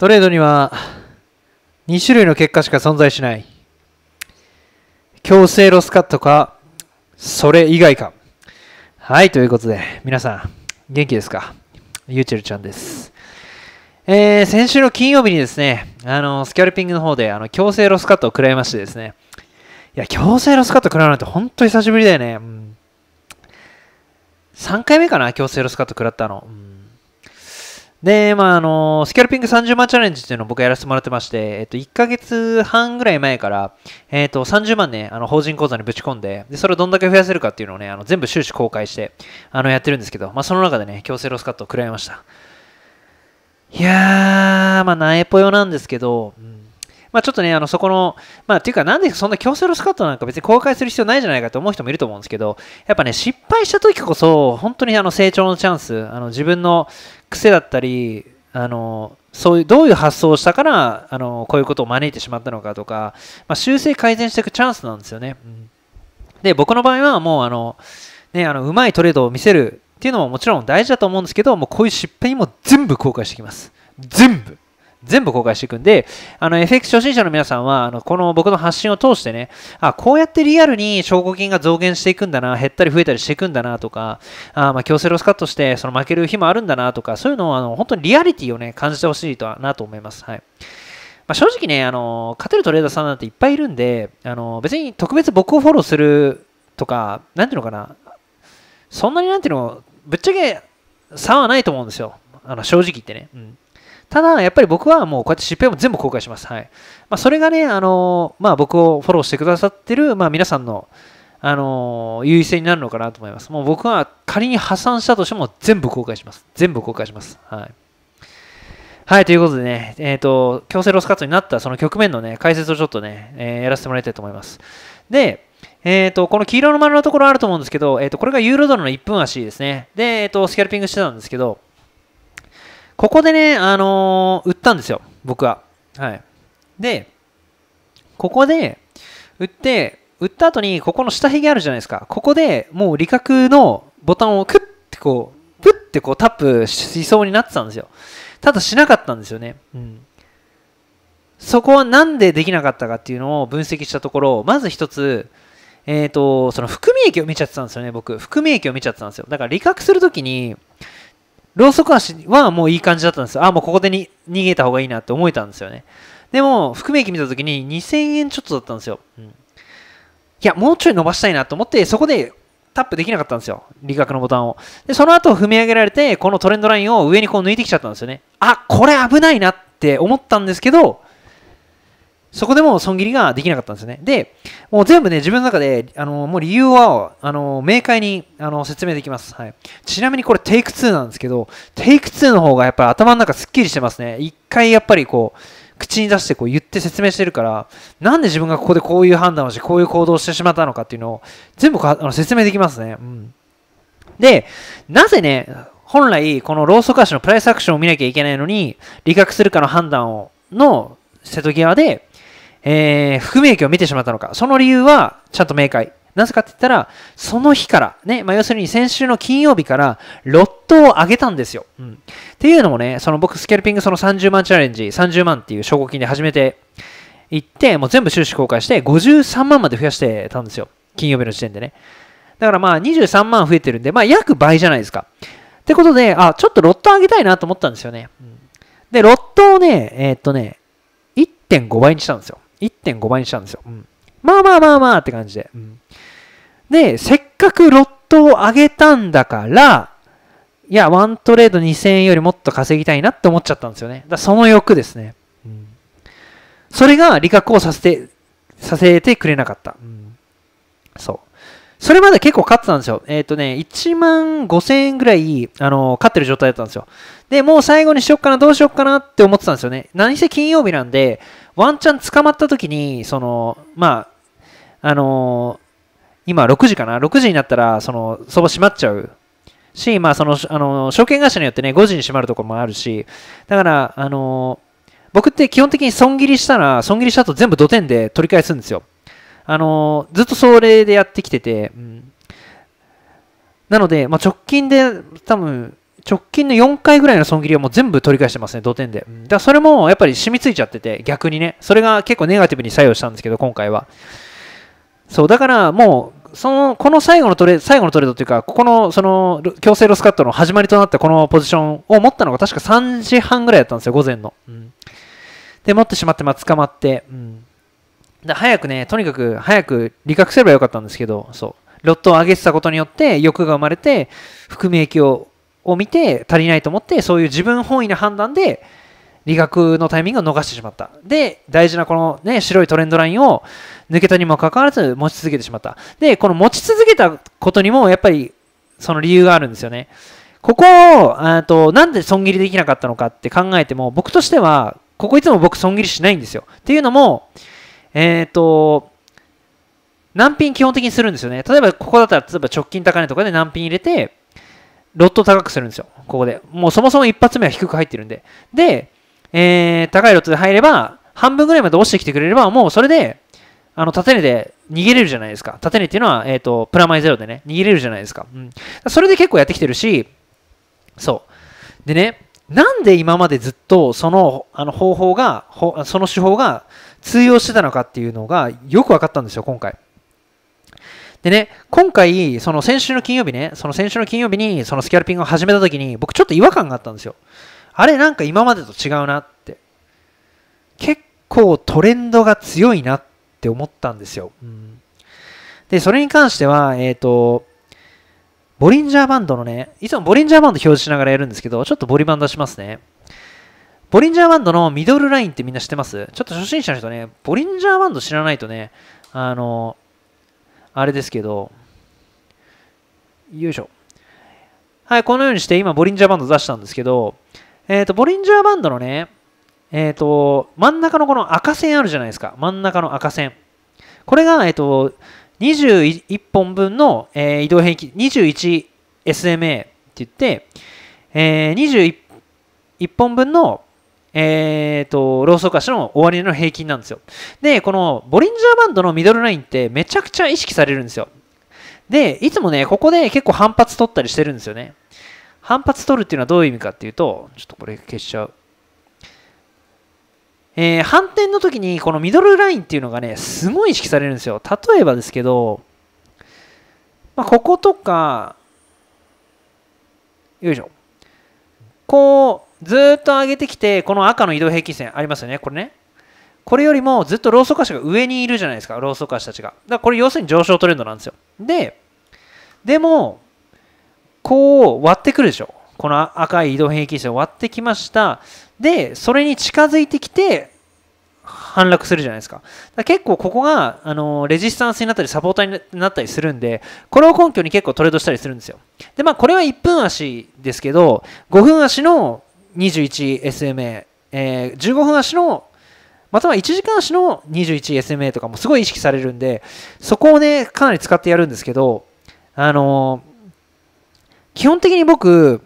トレードには2種類の結果しか存在しない強制ロスカットかそれ以外かはいということで皆さん元気ですかゆうちぇるちゃんですえー、先週の金曜日にですね、あのスキャルピングの方であの強制ロスカットを食らいましてですね、いや、強制ロスカット食らうなんて本当久しぶりだよね。うん、3回目かな、強制ロスカット食らったの。うんで、まあ、あの、スキャルピング30万チャレンジっていうのを僕やらせてもらってまして、えっと、1ヶ月半ぐらい前から、えっと、30万ね、あの、法人口座にぶち込んで、で、それをどんだけ増やせるかっていうのをね、あの、全部収支公開して、あの、やってるんですけど、まあ、その中でね、強制ロスカットを食らいました。いやー、まあ、苗ぽよなんですけど、うんまあ、ちょっとね、あのそこの、まあ、ていうか、なんでそんな強制ロスカットなんか別に公開する必要ないじゃないかと思う人もいると思うんですけど、やっぱね、失敗した時こそ、本当にあの成長のチャンス、あの自分の癖だったり、あのそういうどういう発想をしたからあのこういうことを招いてしまったのかとか、まあ、修正改善していくチャンスなんですよね。うん、で僕の場合はもうあの、ね、あのうまいトレードを見せるっていうのももちろん大事だと思うんですけどもうこういう失敗も全部公開してきます。全部全部公開していくんで、あの FX 初心者の皆さんは、あのこの僕の発信を通してね、あ、こうやってリアルに証拠金が増減していくんだな、減ったり増えたりしていくんだなとか、あまあ強制ロスカットしてその負ける日もあるんだなとか、そういうのをあの本当にリアリティをね、感じてほしいとは、なと思います。はい。まあ、正直ね、あの、勝てるトレーダーさんなんていっぱいいるんで、あの、別に特別僕をフォローするとか、なんていうのかな、そんなになんていうの、ぶっちゃけ差はないと思うんですよ。あの正直言ってね。うんただ、やっぱり僕はもうこうやって失敗も全部公開します。はい。まあ、それがね、あのー、まあ、僕をフォローしてくださってる、まあ、皆さんの、あのー、優位性になるのかなと思います。もう僕は仮に破産したとしても全部公開します。全部公開します。はい。はい、ということでね、えっ、ー、と、強制ロスカットになったその局面のね、解説をちょっとね、えー、やらせてもらいたいと思います。で、えっ、ー、と、この黄色の丸のところあると思うんですけど、えっ、と、これがユーロドルの1分足ですね。で、えっ、と、スキャルピングしてたんですけど、ここでね、あのー、売ったんですよ、僕は。はい。で、ここで、売って、売った後に、ここの下髭あるじゃないですか。ここでもう理覚のボタンをクッてこう、プッてこうタップしそうになってたんですよ。ただしなかったんですよね。うん。そこはなんでできなかったかっていうのを分析したところ、まず一つ、えっ、ー、と、その含み益を見ちゃってたんですよね、僕。含み益を見ちゃってたんですよ。だから、理覚するときに、ローソク足はもういい感じだったんですよ。あ、もうここでに逃げた方がいいなって思えたんですよね。でも、含め益見た時に2000円ちょっとだったんですよ。うん、いや、もうちょい伸ばしたいなと思って、そこでタップできなかったんですよ。理学のボタンを。で、その後踏み上げられて、このトレンドラインを上にこう抜いてきちゃったんですよね。あ、これ危ないなって思ったんですけど、そこでも損切りができなかったんですね。で、もう全部ね、自分の中で、あの、もう理由は、あの、明快に、あの、説明できます。はい。ちなみにこれテイク2なんですけど、テイク2の方がやっぱり頭の中すっきりしてますね。一回やっぱりこう、口に出してこう言って説明してるから、なんで自分がここでこういう判断をして、こういう行動をしてしまったのかっていうのを、全部あの説明できますね。うん。で、なぜね、本来、このローソク足のプライスアクションを見なきゃいけないのに、理覚するかの判断を、の瀬戸際で、えー、含み益を見てしまったのか。その理由は、ちゃんと明快。なぜかって言ったら、その日から、ね、まあ、要するに先週の金曜日から、ロットを上げたんですよ。うん。っていうのもね、その僕、スキャルピングその30万チャレンジ、30万っていう証拠金で始めていって、もう全部収支公開して、53万まで増やしてたんですよ。金曜日の時点でね。だからまあ、23万増えてるんで、まあ、約倍じゃないですか。ってことで、あ、ちょっとロット上げたいなと思ったんですよね。うん、で、ロットをね、えー、っとね、1.5倍にしたんですよ。1.5倍にしたんですよ、うん、まあまあまあまあって感じで、うん、でせっかくロットを上げたんだからいやワントレード2000円よりもっと稼ぎたいなって思っちゃったんですよねだその欲ですね、うん、それが利確をさせてさせてくれなかった、うん、そうそれまで結構勝ってたんですよ。えっ、ー、とね、1万5000円ぐらい、あのー、勝ってる状態だったんですよ。で、もう最後にしよっかな、どうしよっかなって思ってたんですよね。何せ金曜日なんで、ワンチャン捕まった時に、その、まあ、あのー、今6時かな ?6 時になったら、その、そば閉まっちゃうし、まあ、その、あのー、証券会社によってね、5時に閉まるところもあるし、だから、あのー、僕って基本的に損切りしたら、損切りした後全部土点で取り返すんですよ。あのずっとそれでやってきてて、うん、なので、まあ、直近で多分、直近の4回ぐらいの損切りはもう全部取り返してますね、同点で。だからそれもやっぱり染みついちゃってて、逆にね、それが結構ネガティブに作用したんですけど、今回は。そう、だからもう、その、この最後のトレ、最後のトレードというか、ここの、その、強制ロスカットの始まりとなったこのポジションを持ったのが確か3時半ぐらいだったんですよ、午前の。うん、で、持ってしまって、まあ、捕まって、うん。で早くね、とにかく早く理覚すればよかったんですけど、そう。ロットを上げてたことによって欲が生まれて含み益をを見て足りないと思ってそういう自分本位の判断で理学のタイミングを逃してしまったで大事なこの、ね、白いトレンドラインを抜けたにもかかわらず持ち続けてしまったでこの持ち続けたことにもやっぱりその理由があるんですよねここをとなんで損切りできなかったのかって考えても僕としてはここいつも僕損切りしないんですよっていうのもえっ、ー、と難品基本的にするんですよね例えばここだったら例えば直近高値とかで難品入れてロット高くするんですよ。ここで。もうそもそも一発目は低く入ってるんで。で、えー、高いロットで入れば、半分ぐらいまで落ちてきてくれれば、もうそれで、あの、縦値で逃げれるじゃないですか。縦値っていうのは、えっ、ー、と、プラマイゼロでね、逃げれるじゃないですか。うん。それで結構やってきてるし、そう。でね、なんで今までずっとそのあの方法が、その手法が通用してたのかっていうのがよく分かったんですよ、今回。でね、今回、その先週の金曜日ね、その先週の金曜日にそのスキャルピングを始めた時に、僕ちょっと違和感があったんですよ。あれなんか今までと違うなって。結構トレンドが強いなって思ったんですよ。うん、で、それに関しては、えっ、ー、と、ボリンジャーバンドのね、いつもボリンジャーバンド表示しながらやるんですけど、ちょっとボリバン出しますね。ボリンジャーバンドのミドルラインってみんな知ってますちょっと初心者の人ね、ボリンジャーバンド知らないとね、あのあれですけど、よいしょ。はい、このようにして今、ボリンジャーバンド出したんですけど、えっ、ー、と、ボリンジャーバンドのね、えっ、ー、と、真ん中のこの赤線あるじゃないですか。真ん中の赤線。これが、えっ、ー、と、21本分の、え移動平均、21SMA って言って、え21本分のえーと、ローソク足の終値の平均なんですよ。で、このボリンジャーバンドのミドルラインってめちゃくちゃ意識されるんですよ。で、いつもね、ここで結構反発取ったりしてるんですよね。反発取るっていうのはどういう意味かっていうと、ちょっとこれ消しちゃう。えー、反転の時にこのミドルラインっていうのがね、すごい意識されるんですよ。例えばですけど、まあ、こことか、よいしょ。こう、ずっと上げてきてこの赤の移動平均線ありますよねこれねこれよりもずっとローソク足が上にいるじゃないですかローソク足たちがだからこれ要するに上昇トレンドなんですよででもこう割ってくるでしょこの赤い移動平均線割ってきましたでそれに近づいてきて反落するじゃないですか結構ここがあのレジスタンスになったりサポーターになったりするんでこれを根拠に結構トレードしたりするんですよでまあこれは1分足ですけど5分足の 21SMA、えー、15分足のまたは1時間足の 21SMA とかもすごい意識されるんでそこをねかなり使ってやるんですけどあのー、基本的に僕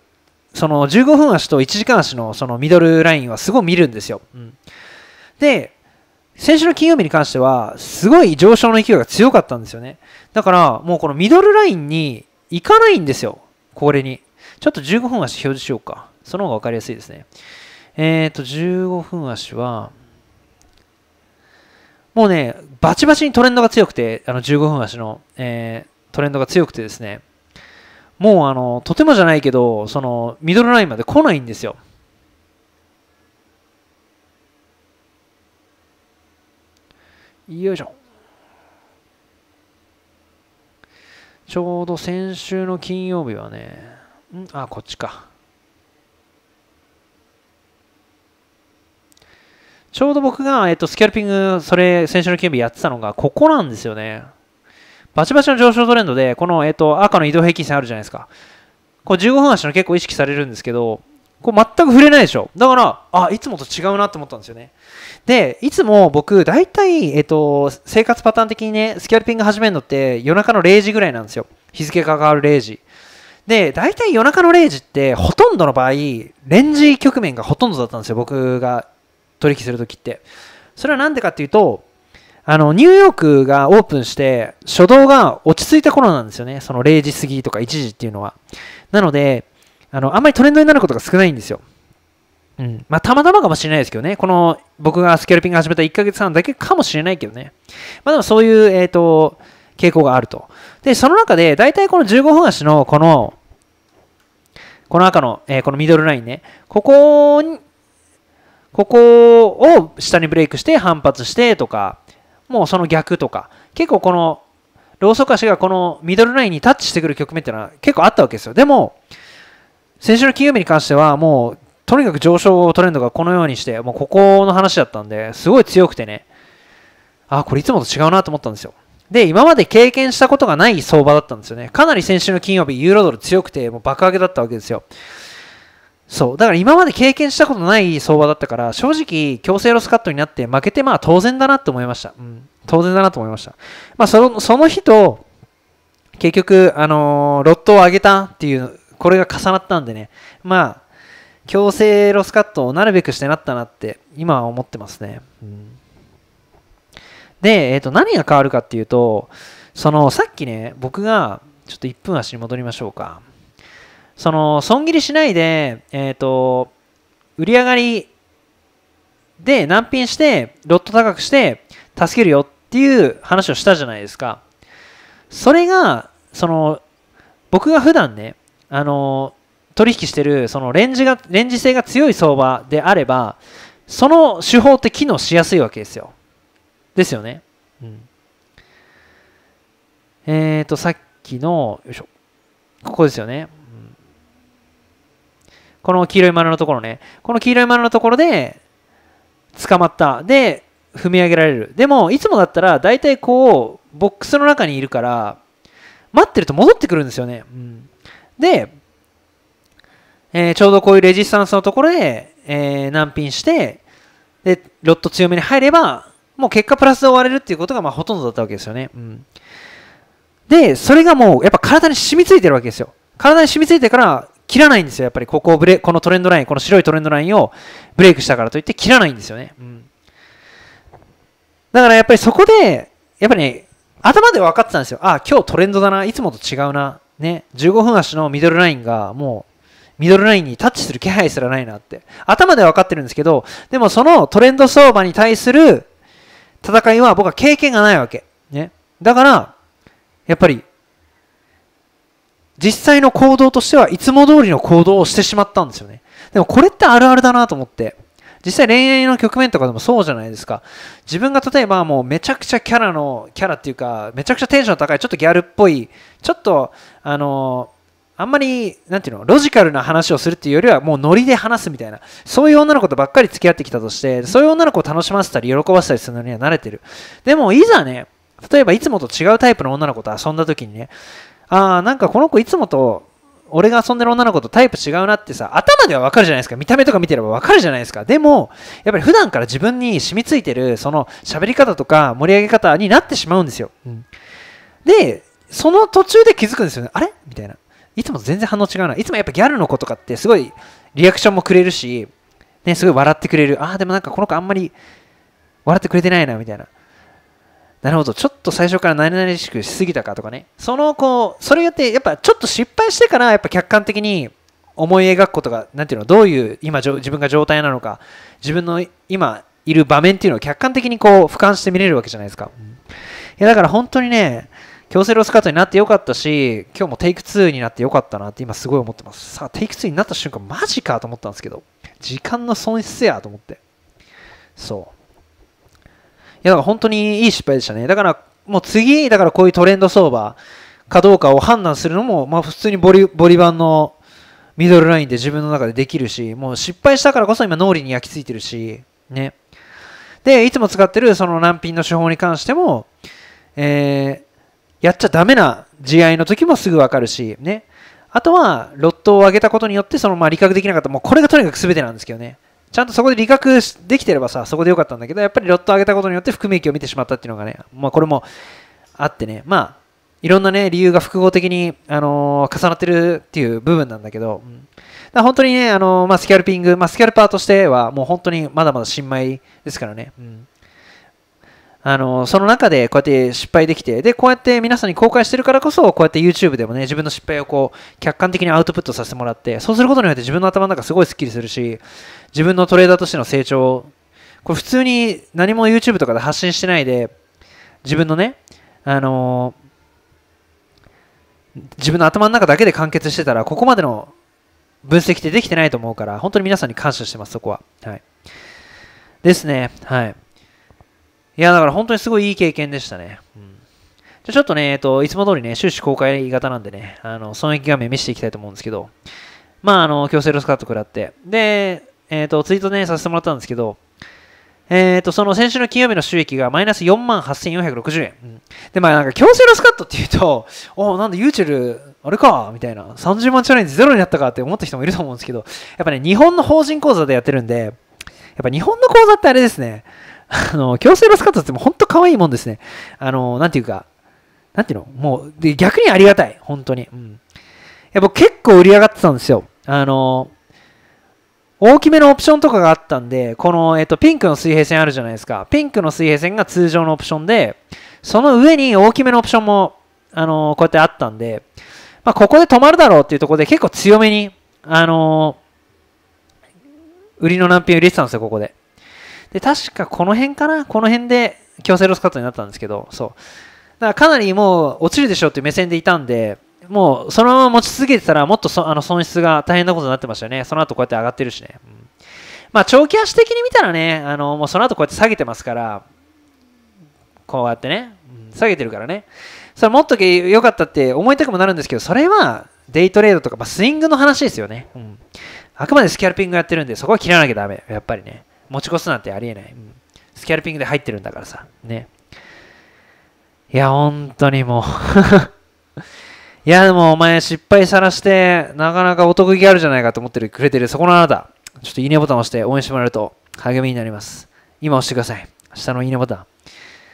その15分足と1時間足のそのミドルラインはすごい見るんですよ、うん、で先週の金曜日に関してはすごい上昇の勢いが強かったんですよねだからもうこのミドルラインに行かないんですよこれにちょっと15分足表示しようかその方が分かりやすいですね。えっ、ー、と、15分足は、もうね、バチバチにトレンドが強くて、あの15分足の、えー、トレンドが強くてですね、もうあの、とてもじゃないけど、その、ミドルラインまで来ないんですよ。よいしょ。ちょうど先週の金曜日はね、んあ、こっちか。ちょうど僕が、えっと、スキャルピング、それ、先週の金曜日やってたのが、ここなんですよね。バチバチの上昇トレンドで、この、えっと、赤の移動平均線あるじゃないですか。こう15分足の結構意識されるんですけど、こう全く触れないでしょ。だから、あ、いつもと違うなって思ったんですよね。で、いつも僕、大体、えっと、生活パターン的にね、スキャルピング始めるのって夜中の0時ぐらいなんですよ。日付が変わる0時。で、大体夜中の0時って、ほとんどの場合、レンジ局面がほとんどだったんですよ。僕が取引するときって。それは何でかっていうと、あの、ニューヨークがオープンして、初動が落ち着いた頃なんですよね。その0時過ぎとか1時っていうのは。なので、あの、あんまりトレンドになることが少ないんですよ。うん。まあ、たまたまかもしれないですけどね。この、僕がスキャルピング始めた1ヶ月半だけかもしれないけどね。まあ、でもそういう、えっ、ー、と、傾向があると。で、その中で、大体この15分足の、この、この赤の、えー、このミドルラインね、ここここを下にブレイクして反発してとか、もうその逆とか、結構このローソク足がこのミドルラインにタッチしてくる局面っていうのは結構あったわけですよ。でも、先週の金曜日に関してはもうとにかく上昇トレンドがこのようにして、もうここの話だったんで、すごい強くてね、あ、これいつもと違うなと思ったんですよ。で、今まで経験したことがない相場だったんですよね。かなり先週の金曜日、ユーロドル強くて、もう爆上げだったわけですよ。そうだから今まで経験したことない相場だったから正直強制ロスカットになって負けてまあ当然だなと思いました、うん、当然だなと思いました、まあ、そのその日と結局、あのー、ロットを上げたっていうこれが重なったんでねまあ強制ロスカットをなるべくしてなったなって今は思ってますね、うん、で、えー、と何が変わるかっていうとそのさっきね僕がちょっと1分足に戻りましょうかその損切りしないで、えーと、売り上がりで難品してロット高くして助けるよっていう話をしたじゃないですかそれがその僕が普段ねあの取引してるそのレンジがレンジ性が強い相場であればその手法って機能しやすいわけですよですよね、うん、えっ、ー、とさっきのよいしょここですよねこの黄色い丸のところね。この黄色い丸のところで、捕まった。で、踏み上げられる。でも、いつもだったら、大体こう、ボックスの中にいるから、待ってると戻ってくるんですよね。うん、で、えー、ちょうどこういうレジスタンスのところで、えー、難品して、で、ロット強めに入れば、もう結果プラスで終われるっていうことがまあほとんどだったわけですよね。うん、で、それがもうやっぱ体に染みついてるわけですよ。体に染みついてから切らないんですよ、やっぱりここをブレこのトレンドライン、この白いトレンドラインをブレイクしたからといって切らないんですよね。うん、だからやっぱりそこで、やっぱり、ね、頭で分かってたんですよ、あ今日トレンドだな、いつもと違うな、ね、15分足のミドルラインがもうミドルラインにタッチする気配すらないなって、頭では分かってるんですけど、でもそのトレンド相場に対する戦いは僕は経験がないわけ。ね、だから、やっぱり実際の行動としてはいつも通りの行動をしてしまったんですよね。でもこれってあるあるだなと思って。実際恋愛の局面とかでもそうじゃないですか。自分が例えばもうめちゃくちゃキャラの、キャラっていうか、めちゃくちゃテンション高い、ちょっとギャルっぽい、ちょっと、あの、あんまり、なんていうの、ロジカルな話をするっていうよりは、もうノリで話すみたいな、そういう女の子とばっかり付き合ってきたとして、そういう女の子を楽しませたり、喜ばせたりするのには慣れてる。でも、いざね、例えばいつもと違うタイプの女の子と遊んだ時にね、ああなんかこの子いつもと俺が遊んでる女の子とタイプ違うなってさ、頭ではわかるじゃないですか。見た目とか見てればわかるじゃないですか。でも、やっぱり普段から自分に染みついてる、その喋り方とか盛り上げ方になってしまうんですよ。うん、で、その途中で気づくんですよね。あれみたいな。いつも全然反応違うな。いつもやっぱギャルの子とかってすごいリアクションもくれるし、ね、すごい笑ってくれる。ああ、でもなんかこの子あんまり笑ってくれてないな、みたいな。なるほど、ちょっと最初から何々しくしすぎたかとかね、そのこう、それやって、やっぱちょっと失敗してから、やっぱ客観的に思い描くことが、なんていうの、どういう今、自分が状態なのか、自分の今いる場面っていうのを客観的にこう、俯瞰して見れるわけじゃないですか。うん、いや、だから本当にね、強制ロスカートになってよかったし、今日もテイク2になってよかったなって今すごい思ってます。さあ、テイク2になった瞬間、マジかと思ったんですけど、時間の損失やと思って。そう。や、だから本当にいい失敗でしたね。だから、もう次、だからこういうトレンド相場かどうかを判断するのも、まあ普通にボリ、ボリバンのミドルラインで自分の中でできるし、もう失敗したからこそ今脳裏に焼き付いてるし、ね。で、いつも使ってるその難品の手法に関しても、えー、やっちゃダメな地合いの時もすぐわかるし、ね。あとは、ロットを上げたことによって、その、まあ、理覚できなかった、もうこれがとにかく全てなんですけどね。ちゃんとそこで理覚できてればさそこでよかったんだけどやっぱりロット上げたことによって含み益を見てしまったっていうのがね、まあ、これもあってねまあいろんなね理由が複合的に、あのー、重なってるっていう部分なんだけど、うん、だ本当にね、あのー、まあ、スキャルピング、まあ、スキャルパーとしてはもう本当にまだまだ新米ですからね、うんあの、その中でこうやって失敗できて、で、こうやって皆さんに公開してるからこそ、こうやって YouTube でもね、自分の失敗をこう、客観的にアウトプットさせてもらって、そうすることによって自分の頭の中すごいスッキリするし、自分のトレーダーとしての成長、これ普通に何も YouTube とかで発信してないで、自分のね、あのー、自分の頭の中だけで完結してたら、ここまでの分析ってできてないと思うから、本当に皆さんに感謝してます、そこは。はい。ですね。はい。いや、だから本当にすごいいい経験でしたね。うん、じゃちょっとね、えっと、いつも通りね、終始公開型なんでね、あの、損益画面見せていきたいと思うんですけど、まあ、あの、強制ロスカット食らって、で、えっ、と、ツイートね、させてもらったんですけど、えっ、ー、と、その先週の金曜日の収益がマイナス4万8460円、うん。で、まあなんか強制ロスカットっていうと、おなんだ YouTube、あれか、みたいな、30万チャレンジゼロになったかって思った人もいると思うんですけど、やっぱね、日本の法人口座でやってるんで、やっぱ日本の口座ってあれですね、あの、強制ロスカットっても本当可愛いもんですね。あの、なんていうか、なんていうのもう、で、逆にありがたい。本当に。うん。やっぱ結構売り上がってたんですよ。あの、大きめのオプションとかがあったんで、この、えっと、ピンクの水平線あるじゃないですか。ピンクの水平線が通常のオプションで、その上に大きめのオプションも、あの、こうやってあったんで、まあ、ここで止まるだろうっていうところで結構強めに、あの、売りの難品売れてたんですよ、ここで。で、確かこの辺かなこの辺で強制ロスカットになったんですけど、そう。だからかなりもう落ちるでしょうっていう目線でいたんで、もうそのまま持ち続けてたらもっとそあの損失が大変なことになってましたよね。その後こうやって上がってるしね。うん、まあ長期足的に見たらね、あのもうその後こうやって下げてますから、こうやってね、下げてるからね。それもっと良かったって思いたくもなるんですけど、それはデイトレードとか、まあ、スイングの話ですよね。うん、あくまでスキャルピングやってるんで、そこは切らなきゃダメ。やっぱりね。持ち越すなんてありえない、うん、スキャルピングで入ってるんだからさねいや本当にもう いやでもお前失敗さらしてなかなかお得意あるじゃないかと思ってくれてるそこのあなたちょっといいねボタン押して応援してもらえると励みになります今押してください下のいいねボタン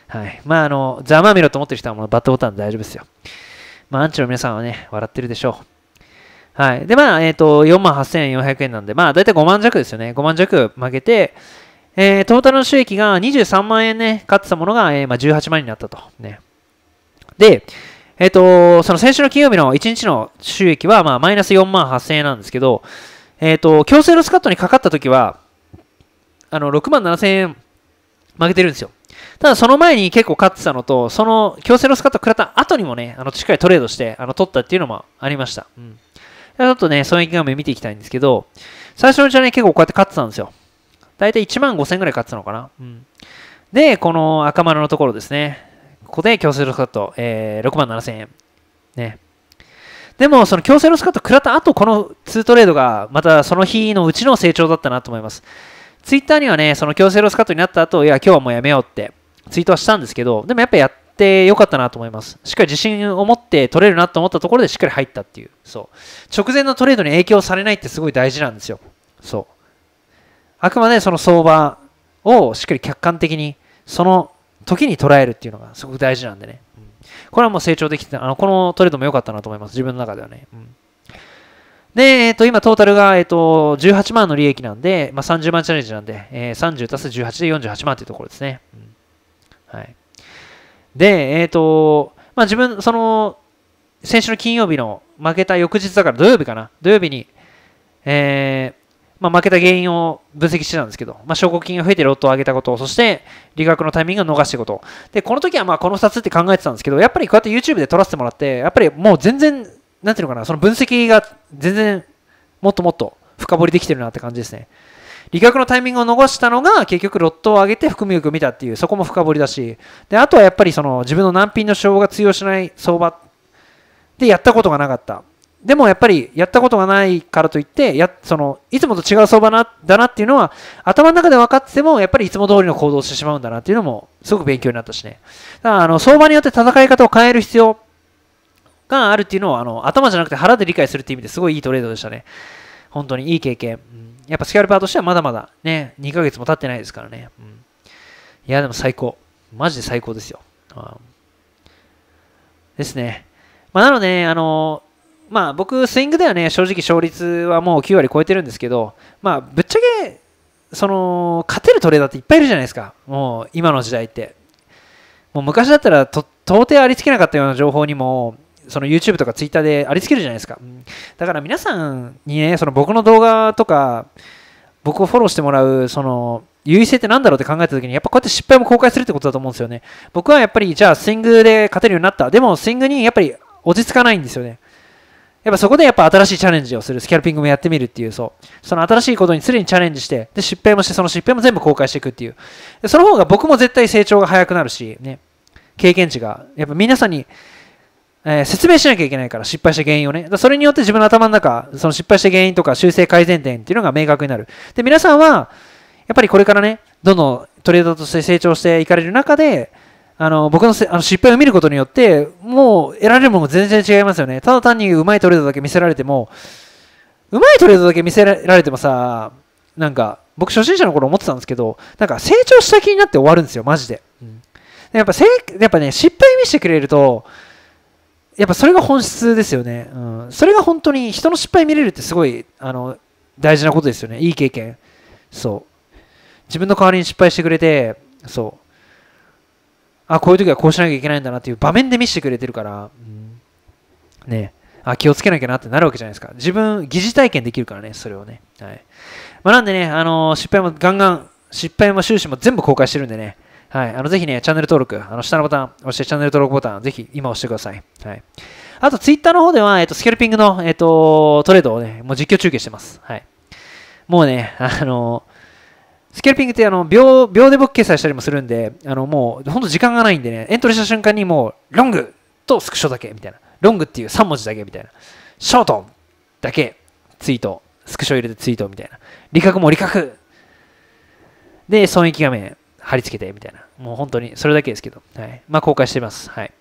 はい。まあ、あの、ざまみろと思ってる人はもうバットボタン大丈夫ですよ。まあ、アンチの皆さんはね、笑ってるでしょう。はい。で、まあ、えっ、ー、と、48,400円なんで、まあ、だいたい5万弱ですよね。5万弱負けて、えー、トータルの収益が23万円ね、勝ってたものが、えー、まあ、18万円になったと。ね。で、えっ、ー、と、その先週の金曜日の1日の収益は、まあ、マイナス4万8000円なんですけど、えっ、ー、と、強制ロスカットにかかった時は、あの、6万7000円負けてるんですよ。ただその前に結構勝ってたのと、その強制ロスカット食らった後にもね、あの、しっかりトレードして、あの、取ったっていうのもありました。うんちょっとね、損益画面見ていきたいんですけど、最初のうちはね、結構こうやって勝ってたんですよ。だいたい1万5000ぐらい勝ってたのかな。うん、で、この赤丸のところですね。ここで強制ロスカット、えー、6万7000円。ね。でも、その強制ロスカット食らった後、この2トレードが、またその日のうちの成長だったなと思います。ツイッターにはね、その強制ロスカットになった後、いや、今日はもうやめようってツイートはしたんですけど、でもやっぱやっってかったなと思います。しっかり自信を持って取れるなと思ったところでしっかり入ったっていう。そう。直前のトレードに影響されないってすごい大事なんですよ。そう。あくまでその相場をしっかり客観的に、その時に捉えるっていうのがすごく大事なんでね。うん、これはもう成長できてあの、このトレードも良かったなと思います。自分の中ではね。うんで、えっ、ー、と、今トータルが、えっ、ー、と、18万の利益なんで、まあ、30万チャレンジなんで、えー、30足す18で48万というところですね。うん、はい。で、えっ、ー、と、まあ、自分、その、先週の金曜日の負けた翌日だから土曜日かな。土曜日に、えー、まあ、負けた原因を分析してたんですけど、まあ、証拠金が増えてロットを上げたこと、そして理学のタイミングを逃したこと。で、この時はまあこの2つって考えてたんですけど、やっぱりこうやって YouTube で撮らせてもらって、やっぱりもう全然、なんていうのかな、その分析が全然もっともっと深掘りできてるなって感じですね。利確のタイミングを逃したのが結局ロットを上げて含みよく見たっていうそこも深掘りだしであとはやっぱりその自分の難品の称号が通用しない相場でやったことがなかったでもやっぱりやったことがないからといってやそのいつもと違う相場なだなっていうのは頭の中で分かっててもやっぱりいつも通りの行動をしてしまうんだなっていうのもすごく勉強になったしねだからあの相場によって戦い方を変える必要があるっていうのをあの頭じゃなくて腹で理解するっていう意味ですごいいいトレードでしたね本当にいい経験、うんやっぱスキャルパーとしてはまだまだね、2ヶ月も経ってないですからね。うん、いや、でも最高。マジで最高ですよ。うん、ですね。まあ、なので、あのー、まあ僕、スイングではね、正直勝率はもう9割超えてるんですけど、まあぶっちゃけ、その、勝てるトレーダーっていっぱいいるじゃないですか。もう今の時代って。もう昔だったらと、到底ありつけなかったような情報にも、その YouTube とか Twitter でありつけるじゃないですか。だから皆さんにね、その僕の動画とか、僕をフォローしてもらう、その、優位性って何だろうって考えた時に、やっぱこうやって失敗も公開するってことだと思うんですよね。僕はやっぱり、じゃあスイングで勝てるようになった。でもスイングにやっぱり落ち着かないんですよね。やっぱそこでやっぱ新しいチャレンジをする。スキャルピングもやってみるっていう、そう。その新しいことに常にチャレンジして、で、失敗もして、その失敗も全部公開していくっていう。でその方が僕も絶対成長が早くなるし、ね。経験値が。やっぱ皆さんに、えー、説明しなきゃいけないから失敗した原因をね。それによって自分の頭の中、その失敗した原因とか修正改善点っていうのが明確になる。で、皆さんは、やっぱりこれからね、どんどんトレードとして成長していかれる中で、あの、僕のあの失敗を見ることによって、もう得られるもの全然違いますよね。ただ単にうまいトレードだけ見せられても、うまいトレードだけ見せられてもさ、なんか、僕初心者の頃思ってたんですけど、なんか成長した気になって終わるんですよ、マジで。うん、やっぱせ、やっぱね、失敗見せてくれると、やっぱそれが本質ですよね、うん、それが本当に人の失敗見れるってすごいあの大事なことですよねいい経験そう自分の代わりに失敗してくれてそうあこういう時はこうしなきゃいけないんだなっていう場面で見せてくれてるから、うん、ねあ気をつけなきゃなってなるわけじゃないですか自分疑似体験できるからねそれをね、はいまあ、なんでね、あのー、失敗もガンガン失敗も収支も全部公開してるんでねはい、あのぜひね、チャンネル登録、あの下のボタン、押してチャンネル登録ボタン、ぜひ今押してください。はい、あと、ツイッターの方では、えっと、スキャルピングの、えっと、トレードをね、もう実況中継してます。はい、もうね、あのスキャルピングってあの秒秒で僕決済したりもするんで、あのもう本当時間がないんでね、エントリーした瞬間にもう、ロングとスクショだけみたいな、ロングっていう3文字だけみたいな、ショートだけツイート、スクショ入れてツイートみたいな、理覚も理覚で、損益画面、貼り付けてみたいな。もう本当にそれだけですけど。はい。まあ公開しています。はい。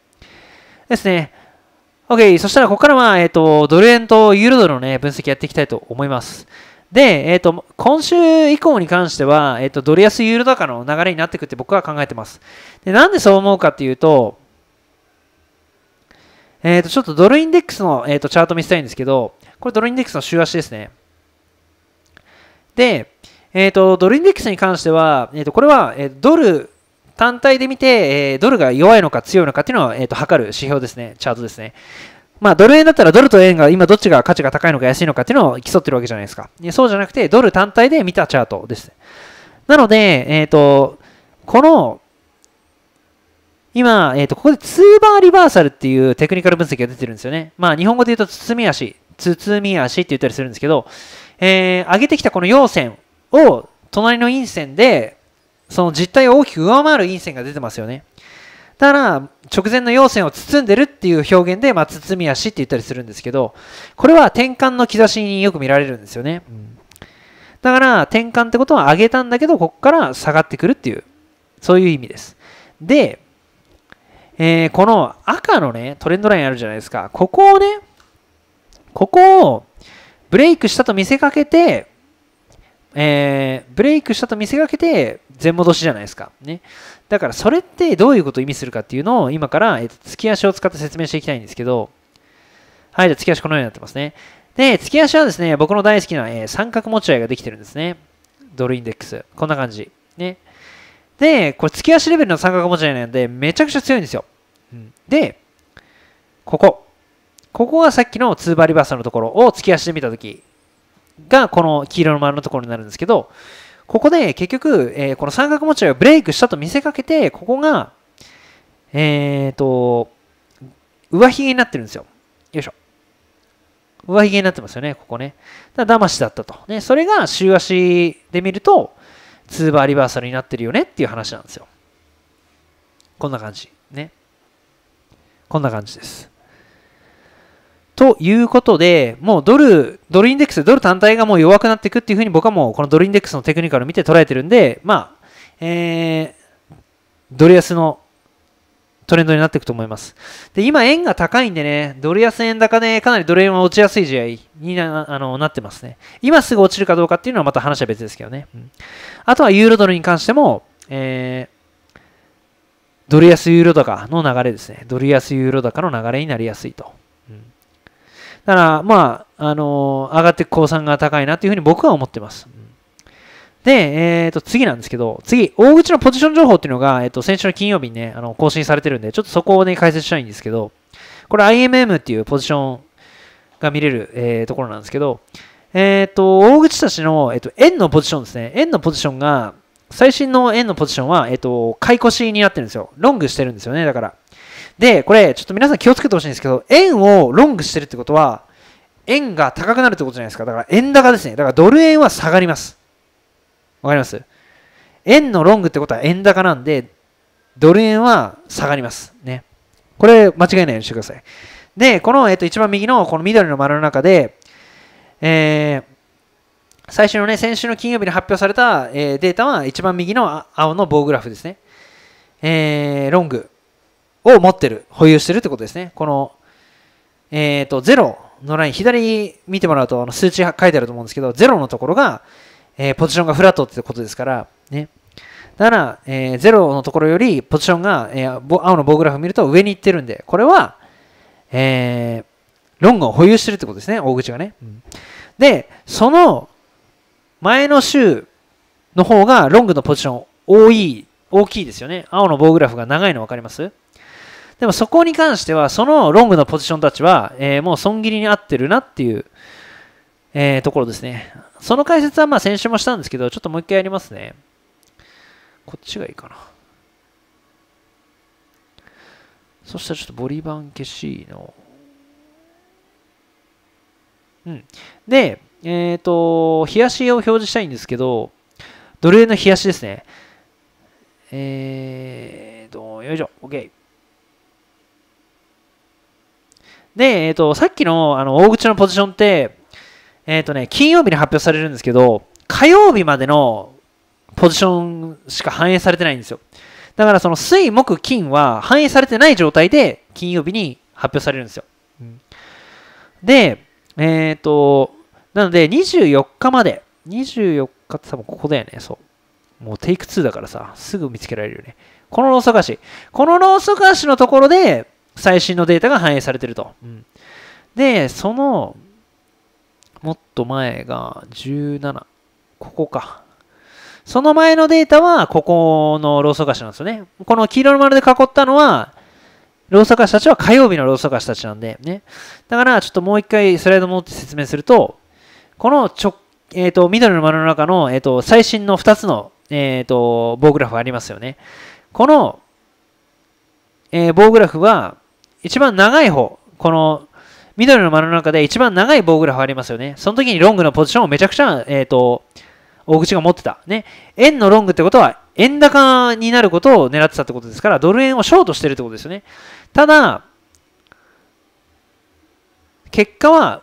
ですね。OK。そしたらここからは、えっ、ー、と、ドル円とユーロドルのね、分析やっていきたいと思います。で、えっ、ー、と、今週以降に関しては、えっ、ー、と、ドル安ユーロ高の流れになっていくって僕は考えてます。で、なんでそう思うかっていうと、えっ、と、ちょっとドルインデックスの、えっとチャート見せたいんですけど、これドルインデックスの週足ですね。で、えーと、ドルインデックスに関しては、えーと、これは、えー、ドル単体で見て、えー、ドルが弱いのか強いのかっていうのを、えーと、測る指標ですね、チャートですね。まあ、ドル円だったらドルと円が今どっちが価値が高いのか安いのかっていうのを競ってるわけじゃないですか。そうじゃなくて、ドル単体で見たチャートです。なので、えっ、ー、と、この、今、えっ、ー、と、ここでツーバーリバーサルっていうテクニカル分析が出てるんですよね。まあ、日本語で言うと、包み足、包み足って言ったりするんですけど、えー、上げてきたこの陽線を隣の陰線でその実態を大きく上回る陰線が出てますよねだから直前の陽線を包んでるっていう表現で、まあ、包み足って言ったりするんですけどこれは転換の兆しによく見られるんですよね、うん、だから転換ってことは上げたんだけどここから下がってくるっていうそういう意味ですで、えー、この赤のねトレンドラインあるじゃないですかここをねここをブレイクしたと見せかけてえー、ブレイクしたと見せかけて全戻しじゃないですか。ね。だからそれってどういうことを意味するかっていうのを今から、えー、と突き足を使って説明していきたいんですけど、はい、じゃあ突き足このようになってますね。で、突き足はですね、僕の大好きな、えー、三角持ち合いができてるんですね。ドルインデックス。こんな感じ。ね。で、これ突き足レベルの三角持ち合いなんで、めちゃくちゃ強いんですよ。うん、で、ここ。ここがさっきのツーバリバースのところを突き足で見たとき、がこの黄色の丸のところになるんですけどここで結局、えー、この三角持ち合いをブレイクしたと見せかけてここがえっ、ー、と上髭になってるんですよよいしょ上髭になってますよねここねだから騙しだったと、ね、それが週足で見るとーバーリバーサルになってるよねっていう話なんですよこんな感じねこんな感じですということで、もうドル、ドルインデックス、ドル単体がもう弱くなっていくっていうふうに僕はもうこのドルインデックスのテクニカルを見て捉えてるんで、まあ、えー、ドル安のトレンドになっていくと思います。で、今円が高いんでね、ドル安円高でかなりドル円は落ちやすい試合になあのなってますね。今すぐ落ちるかどうかっていうのはまた話は別ですけどね。うん、あとはユーロドルに関しても、えー、ドル安ユーロ高の流れですね。ドル安ユーロ高の流れになりやすいと。だから、まあ、あのー、上がっていく公算が高いなというふうに僕は思ってます。で、えっ、ー、と、次なんですけど、次、大口のポジション情報っていうのが、えっ、ー、と、先週の金曜日にね、あの、更新されてるんで、ちょっとそこをね、解説したいんですけど、これ IMM っていうポジションが見れる、えー、ところなんですけど、えっ、と、大口たちの、えっ、と、円のポジションですね。円のポジションが、最新の円のポジションは、えっ、と、買い越しになってるんですよ。ロングしてるんですよね、だから。で、これ、ちょっと皆さん気をつけてほしいんですけど、円をロングしてるってことは、円が高くなるってことじゃないですか。だから円高ですね。だからドル円は下がります。わかります円のロングってことは円高なんで、ドル円は下がります。ね。これ、間違いないようにしてください。で、この、えっと、一番右のこの緑の丸の中で、えー、最初のね、先週の金曜日に発表された、えー、データは一番右の青の棒グラフですね。えー、ロング。を持ってる、保有してるってことですね。この、えっ、ー、と、0のライン、左見てもらうとあの数値書いてあると思うんですけど、0のところが、えー、ポジションがフラットってことですから、ね。だから、えー、0のところよりポジションが、えー、青の棒グラフを見ると上に行ってるんで、これは、えー、ロングを保有してるってことですね、大口がね。うん、で、その前の週の方がロングのポジション多い、大きいですよね。青の棒グラフが長いの分かりますでもそこに関しては、そのロングのポジションたちは、えー、もう損切りに合ってるなっていう、えー、ところですね。その解説はまあ先週もしたんですけど、ちょっともう一回やりますね。こっちがいいかな。そしたらちょっとボリバン消しの。うん。で、えっ、ー、と、冷やしを表示したいんですけど、奴隷の冷やしですね。えーと、よいしょ、OK。で、えっ、ー、と、さっきのあの大口のポジションって、えっ、ー、とね、金曜日に発表されるんですけど、火曜日までのポジションしか反映されてないんですよ。だからその水、木、金は反映されてない状態で金曜日に発表されるんですよ。うん、で、えっ、ー、と、なので24日まで、24日って多分ここだよね、そう。もうテイク2だからさ、すぐ見つけられるよね。このローソク足。このローソク足のところで、最新のデータが反映されてると。うん、で、その、もっと前が17。ここか。その前のデータは、ここのローソク足なんですよね。この黄色の丸で囲ったのは、ローソク足たちは火曜日のローソク足たちなんで、ね。だから、ちょっともう一回スライド戻って説明すると、この直、えっ、ー、と、緑の丸の中の、えっ、ー、と、最新の2つの、えっ、ー、と、棒グラフがありますよね。この、え棒グラフは、一番長い方、この緑の丸の中で一番長い棒グラフありますよね。その時にロングのポジションをめちゃくちゃ、えっ、ー、と、大口が持ってた。ね。円のロングってことは、円高になることを狙ってたってことですから、ドル円をショートしてるってことですよね。ただ、結果は、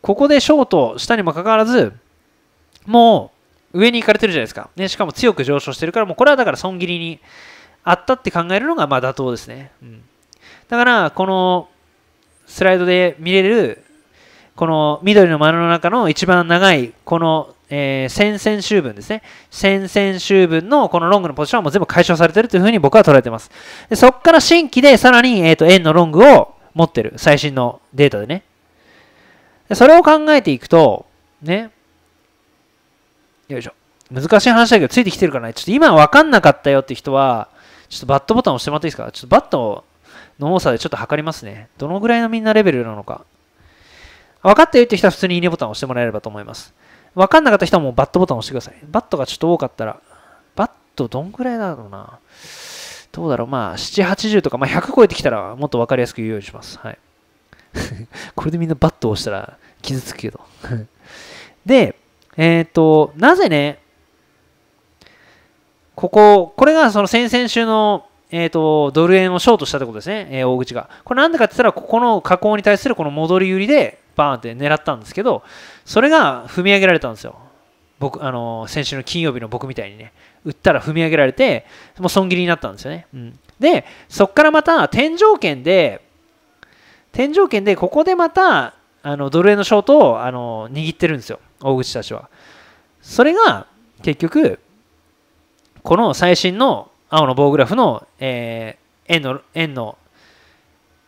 ここでショートしたにもかかわらず、もう上に行かれてるじゃないですか。ね、しかも強く上昇してるから、もうこれはだから損切りにあったって考えるのがまあ妥当ですね。うんだからこのスライドで見れるこの緑の丸の中の一番長いこの、えー、先々週分ですね先々週分のこのロングのポジションはもう全部解消されてるというふうに僕は捉えてますでそこから新規でさらに、えーと、円のロングを持ってる最新のデータでねでそれを考えていくとねよいしょ難しい話だけどついてきてるからねちょっと今分かんなかったよって人はちょっとバットボタン押してもらっていいですかちょっとバットの多さでちょっと測りますね。どのぐらいのみんなレベルなのか。分かったよって人は普通にいいねボタンを押してもらえればと思います。分かんなかった人はもうバットボタンを押してください。バットがちょっと多かったら、バットどんぐらいだろうな。どうだろう、まあ、7、80とか、まあ、100超えてきたらもっと分かりやすく言うようにします。はい。これでみんなバットを押したら傷つくけど で、えっ、ー、と、なぜね、ここ、これがその先々週のえーと、ドル円をショートしたってことですね、えー、大口が。これなんでかって言ったら、ここの加工に対するこの戻り売りでバーンって狙ったんですけど、それが踏み上げられたんですよ。僕あの先週の金曜日の僕みたいにね、売ったら踏み上げられて、もう損切りになったんですよね。うん、で、そこからまた天井圏で、天井圏でここでまたあのドル円のショートをあの握ってるんですよ、大口たちは。それが結局、この最新の青の棒グラフの、えー、円の円の、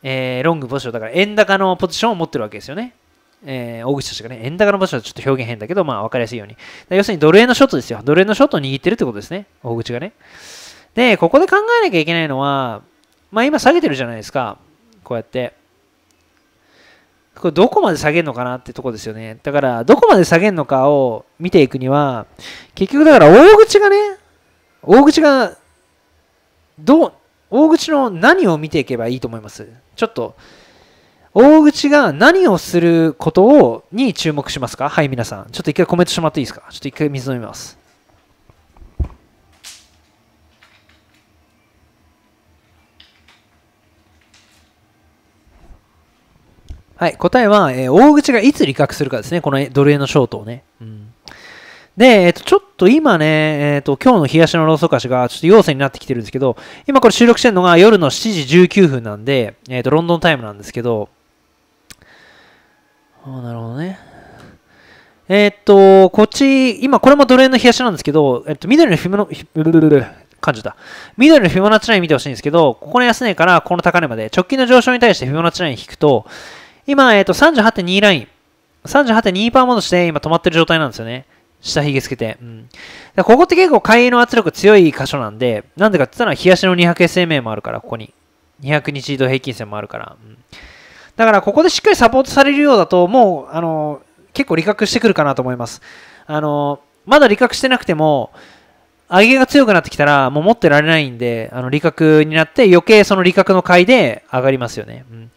えー、ロングポジションだから円高のポジションを持ってるわけですよね。えー、大口としてね、円高のポジションはちょっと表現変だけど、まあ分かりやすいように。要するにドル円のショットですよ。ドル円のショットを握ってるってことですね。大口がね。で、ここで考えなきゃいけないのは、まあ今下げてるじゃないですか。こうやって。これどこまで下げるのかなってとこですよね。だから、どこまで下げるのかを見ていくには、結局だから大口がね、大口がどう大口の何を見ていけばいいと思いますちょっと大口が何をすることをに注目しますかはい皆さんちょっと一回コメントしまっていいですかちょっと一回水飲みますはい答えは、えー、大口がいつ利確するかですねこのドル円のショートをね、うんで、えっ、と、ちょっと今ね、えっ、と、今日の東のローソク足がちょっと要請になってきてるんですけど、今これ収録してるのが夜の7時19分なんで、えっ、と、ロンドンタイムなんですけど、あなるほどね。えっと、こっち、今これも奴隷の東なんですけど、えっと、緑のフィるる、感じた。緑のフィなナチライン見てほしいんですけど、ここの安値からこの高値まで、直近の上昇に対してフィなナチライン引くと、今、えっと、38.2ライン、38.2%戻して今止まってる状態なんですよね。下髭つけて。うん。ここって結構海の圧力強い箇所なんで、なんでかって言ったら、冷やしの 200SMA もあるから、ここに。200日移動平均線もあるから。うん、だから、ここでしっかりサポートされるようだと、もう、あの、結構利確してくるかなと思います。あの、まだ利確してなくても、上げが強くなってきたら、もう持ってられないんで、あの、利確になって、余計その利確の買いで上がりますよね。うん。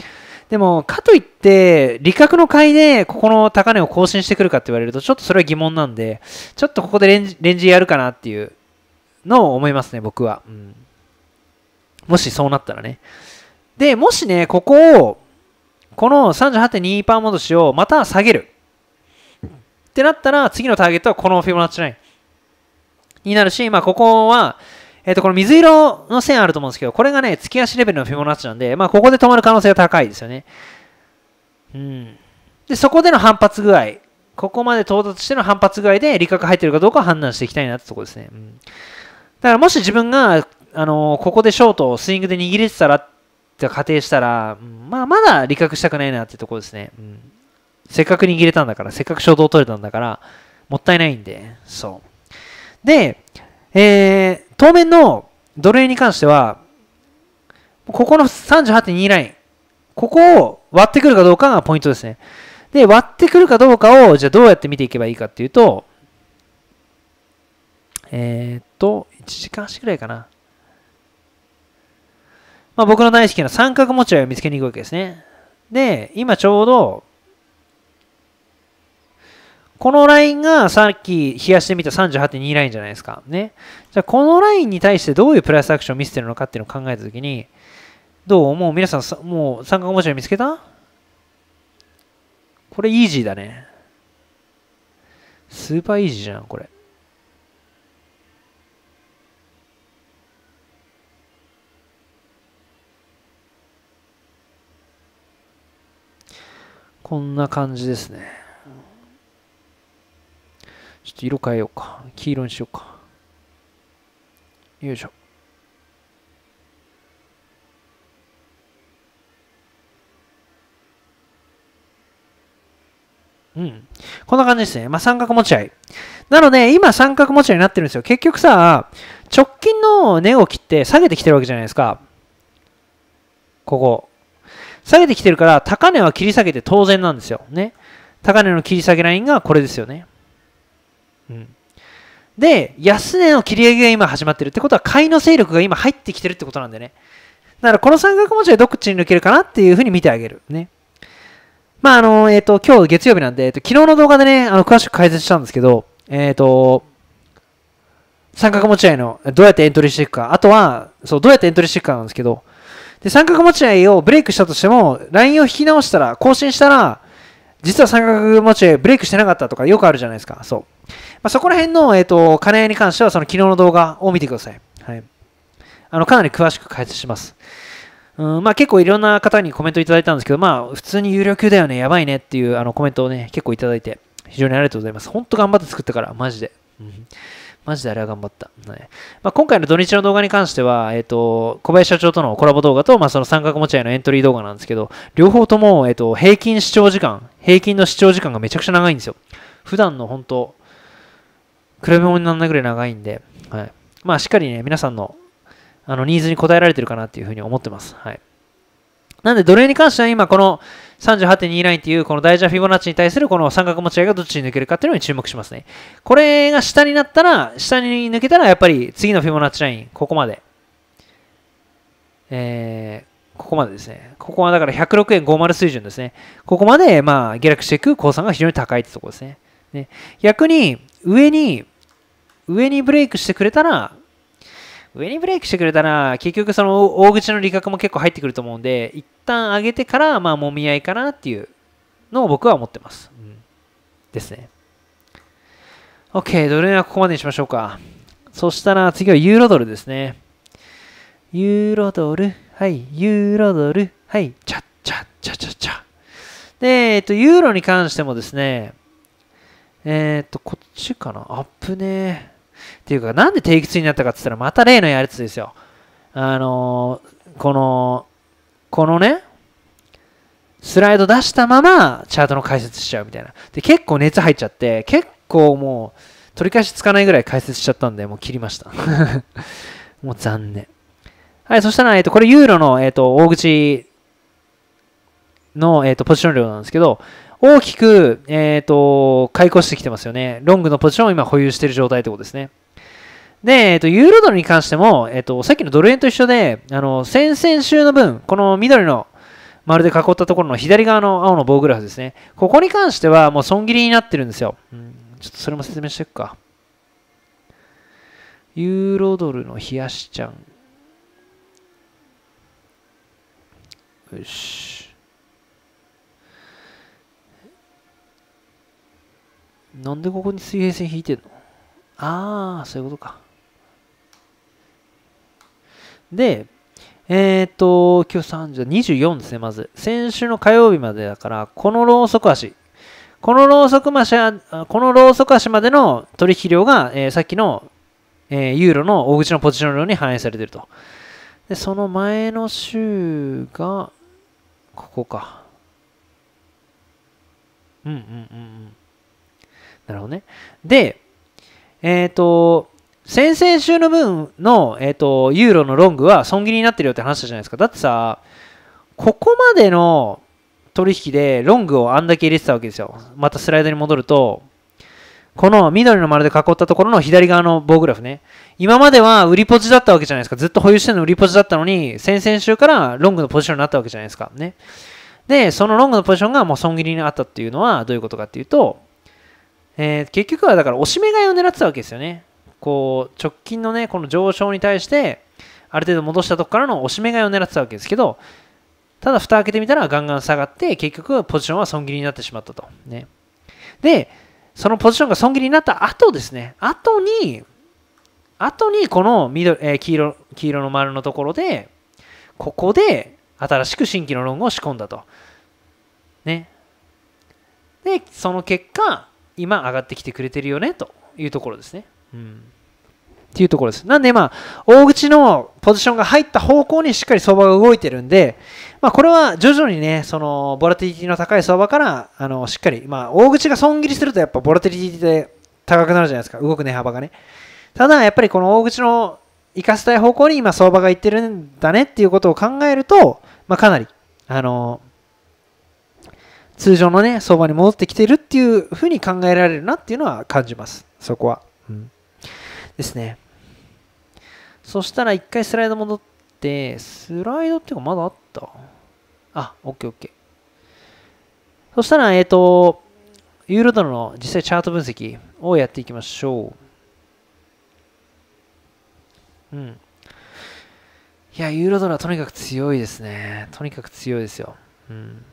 でも、かといって、理覚の買いで、ここの高値を更新してくるかって言われると、ちょっとそれは疑問なんで、ちょっとここでレンジレンジやるかなっていうのを思いますね、僕は。うん、もしそうなったらね。で、もしね、ここを、この38.2%戻しをまた下げる。ってなったら、次のターゲットはこのフィボナッチラインになるし、まあ、ここは、えっ、ー、と、この水色の線あると思うんですけど、これがね、月足レベルのフィボナッチなんで、まあ、ここで止まる可能性が高いですよね。うん。で、そこでの反発具合、ここまで到達しての反発具合で理覚入ってるかどうかを判断していきたいなってとこですね。うん、だからもし自分が、あのー、ここでショートをスイングで握れてたらって仮定したら、うん、まあ、まだ理覚したくないなってとこですね。うん、せっかく握れたんだから、せっかく衝動を取れたんだから、もったいないんで、そう。で、えー、当面のドル円に関しては、ここの38.2ライン、ここを割ってくるかどうかがポイントですね。で、割ってくるかどうかを、じゃあどうやって見ていけばいいかっていうと、えー、っと、1時間足くらいかな。まあ、僕の大好きな三角持ち合いを見つけに行くわけですね。で、今ちょうど、このラインがさっき冷やしてみた38.2ラインじゃないですか。ね。じゃあこのラインに対してどういうプラスアクションを見せてるのかっていうのを考えたときに、どうもう皆さん、もう三角もちを見つけたこれイージーだね。スーパーイージーじゃん、これ。こんな感じですね。と色変えようか。黄色にしようか。よいしょ。うん。こんな感じですね。まあ、三角持ち合い。なので、今三角持ち合いになってるんですよ。結局さ、直近の値を切って下げてきてるわけじゃないですか。ここ。下げてきてるから、高値は切り下げて当然なんですよ。ね。高値の切り下げラインがこれですよね。で安値の切り上げが今始まってるってことは買いの勢力が今入ってきてるってことなんでねだからこの三角文字でどっちに抜けるかなっていうふうに見てあげるねまああのえっ、ー、と今日月曜日なんで、えーと、と昨日の動画でねあの詳しく解説したんですけどえっ、ー、と三角持ち合いのどうやってエントリーしていくかあとはそうどうやってエントリーしていくかなんですけどで三角持ち合いをブレイクしたとしてもラインを引き直したら更新したら実は三角持ち合いブレイクしてなかったとかよくあるじゃないですかそうまあ、そこら辺の、えーと、と兼に関しては、その昨日の動画を見てください。はい、あのかなり詳しく解説します。うんまあ、結構いろんな方にコメントいただいたんですけど、まあ、普通に有料級だよね、やばいねっていうあのコメントをね、結構いただいて、非常にありがとうございます。本当頑張って作ったから、マジで。うんマジであれは頑張った。はいまあ、今回の土日の動画に関しては、えーと、小林社長とのコラボ動画と、まあ、その三角持ち合いのエントリー動画なんですけど、両方とも、えーと平均視聴時間、平均の視聴時間がめちゃくちゃ長いんですよ。普段の本当、比べ物にならないぐらい長いんで、はい。まあ、しっかりね、皆さんの、あの、ニーズに応えられてるかなっていうふうに思ってます。はい。なんで、奴隷に関しては今、この38.2ラインっていう、この大事なフィボナッチに対するこの三角持ち合いがどっちに抜けるかっていうのに注目しますね。これが下になったら、下に抜けたら、やっぱり次のフィボナッチライン、ここまで。えー、ここまでですね。ここはだから106円50水準ですね。ここまで、まあ、下落していく公算が非常に高いってところですね。ね逆に、上に、上にブレイクしてくれたら、上にブレイクしてくれたら、結局その大口の利確も結構入ってくると思うんで、一旦上げてから、まあ、もみ合いかなっていうのを僕は思ってます。うん、ですね。OK、ドル円はここまでにしましょうか。そしたら次はユーロドルですね。ユーロドル、はい、ユーロドル、はい、チャッチャッチャチャチャ。で、えっと、ユーロに関してもですね、えっ、ー、と、こっちかな。アップねっていうか、なんで低気痛になったかって言ったら、また例のやつですよ。あのー、この、このね、スライド出したまま、チャートの解説しちゃうみたいな。で、結構熱入っちゃって、結構もう、取り返しつかないぐらい解説しちゃったんで、もう切りました。もう残念。はい、そしたら、えっ、ー、と、これユーロの、えっ、ー、と、大口の、えっ、ー、と、ポジション量なんですけど、大きく、えっ、ー、と、買い越してきてますよね。ロングのポジションを今保有している状態ってことですね。で、えっ、ー、と、ユーロドルに関しても、えっ、ー、と、さっきのドル円と一緒で、あの、先々週の分、この緑の丸で囲ったところの左側の青の棒グラフですね。ここに関しては、もう損切りになってるんですよ。うん、ちょっとそれも説明していくか。ユーロドルの冷やしちゃん。よし。なんでここに水平線引いてんのああ、そういうことか。で、えっ、と、今日30、24ですね、まず。先週の火曜日までだから、このローソク足。このローソク足、このローソク足までの取引量が、えー、さっきの、えー、ユーロの大口のポジション量に反映されてると。で、その前の週が、ここか。うんうんうんうん。なるほどね。で、えっ、ー、と、先々週の分の、えーと、ユーロのロングは損切りになってるよって話したじゃないですか。だってさ、ここまでの取引でロングをあんだけ入れてたわけですよ。またスライドに戻ると、この緑の丸で囲ったところの左側の棒グラフね。今までは売りポジだったわけじゃないですか。ずっと保有してるの売りポジだったのに、先々週からロングのポジションになったわけじゃないですか。ね。で、そのロングのポジションがもう損切りにあったっていうのはどういうことかっていうと、えー、結局はだから、押し目買いを狙ってたわけですよね。こう、直近のね、この上昇に対して、ある程度戻したとこからの押し目買いを狙ってたわけですけど、ただ、蓋開けてみたらガンガン下がって、結局、ポジションは損切りになってしまったと。ね。で、そのポジションが損切りになった後ですね、後に、後にこの緑、えー、黄色黄色の丸のところで、ここで新しく新規のロングを仕込んだと。ね。で、その結果、今上がってきてくれてるよねというところですね。うんっていうところです。なんで、まあ、大口のポジションが入った方向にしっかり相場が動いてるんで、まあ、これは徐々にね、その、ボラティリティの高い相場から、あの、しっかり、まあ、大口が損切りすると、やっぱボラティリティで高くなるじゃないですか、動く値幅がね。ただ、やっぱりこの大口の生かせたい方向に今相場がいってるんだねっていうことを考えると、まあ、かなり、あの、通常のね、相場に戻ってきてるっていうふうに考えられるなっていうのは感じます。そこは。うん、ですね。そしたら一回スライド戻って、スライドっていうかまだあったあ、オッケーオッケー。そしたら、えっ、ー、と、ユーロドルの実際チャート分析をやっていきましょう。うん。いや、ユーロドルはとにかく強いですね。とにかく強いですよ。うん。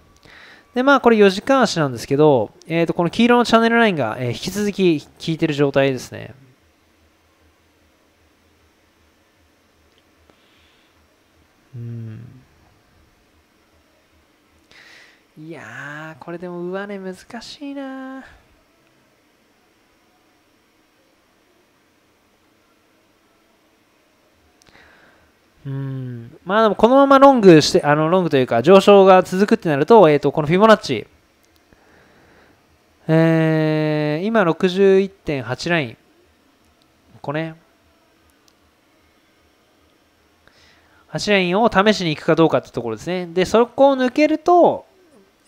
で、まあ、これ4時間足なんですけど、えっ、ー、と、この黄色のチャンネルラインが、えー、引き続き効いてる状態ですね。うん。いやー、これでも上値難しいなー。うんまあでもこのままロングしてあのロングというか上昇が続くってなると,、えーと、このフィボナッチ、えー、今61.8ラインこれ、ね、8ラインを試しに行くかどうかってところですねでそこを抜けると、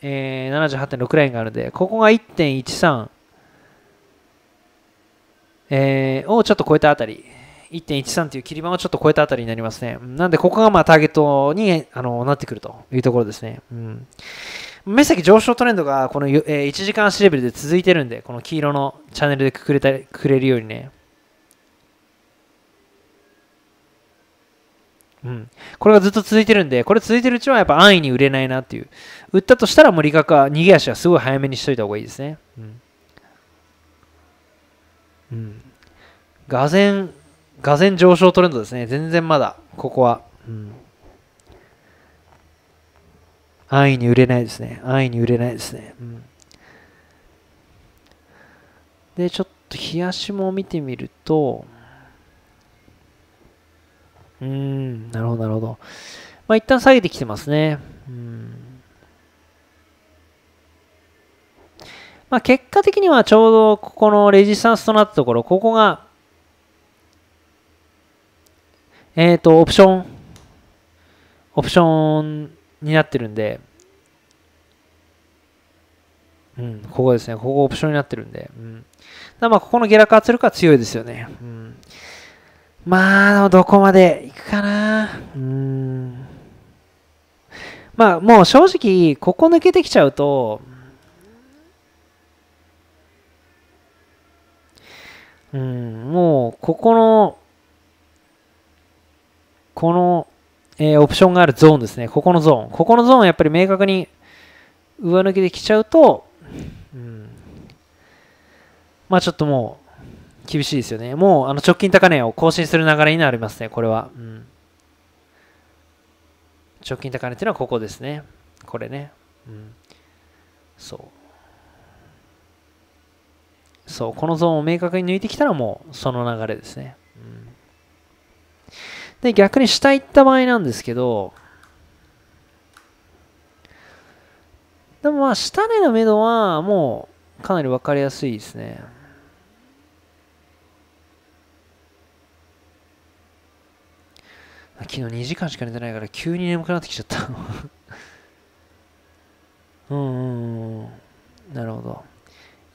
えー、78.6ラインがあるんでここが1.13、えー、をちょっと超えたあたり1.13という切り板をちょっと超えたあたりになりますね。なんで、ここがまあターゲットにあのなってくるというところですね。うん、目先上昇トレンドがこの、1時間足レベルで続いてるんで、この黄色のチャンネルでくくれたくれるようにね。うん、これがずっと続いてるんで、これ続いてるうちはやっぱ安易に売れないなっていう。売ったとしたらもう利確は、逃げ足はすごい早めにしといた方がいいですね。うん。うん。ぜん、がぜ上昇トレンドですね。全然まだ、ここは。うん。安易に売れないですね。安易に売れないですね。うん、で、ちょっと冷やしも見てみると、うん、なるほど、なるほど。まあ、一旦下げてきてますね。うん。まあ、結果的にはちょうどここのレジスタンスとなったところ、ここがえっ、ー、と、オプション、オプションになってるんで、うん、ここですね。ここオプションになってるんで。うん。だまあ、ここの下落圧力は強いですよね。うん。まあ、どこまで行くかな。うん。まあ、もう正直、ここ抜けてきちゃうと、うん、もう、ここの、この、えー、オプションがあるゾーンですね。ここのゾーン。ここのゾーンはやっぱり明確に上抜けてきちゃうと、うん、まあちょっともう厳しいですよね。もうあの直近高値を更新する流れになりますね、これは。うん、直近高値っていうのはここですね。これね。うん、そう。そう、このゾーンを明確に抜いてきたらもうその流れですね。で、逆に下行った場合なんですけど、でもまあ、下での目処はもうかなり分かりやすいですね。昨日2時間しか寝てないから急に眠くなってきちゃった うんうんうん。なるほど。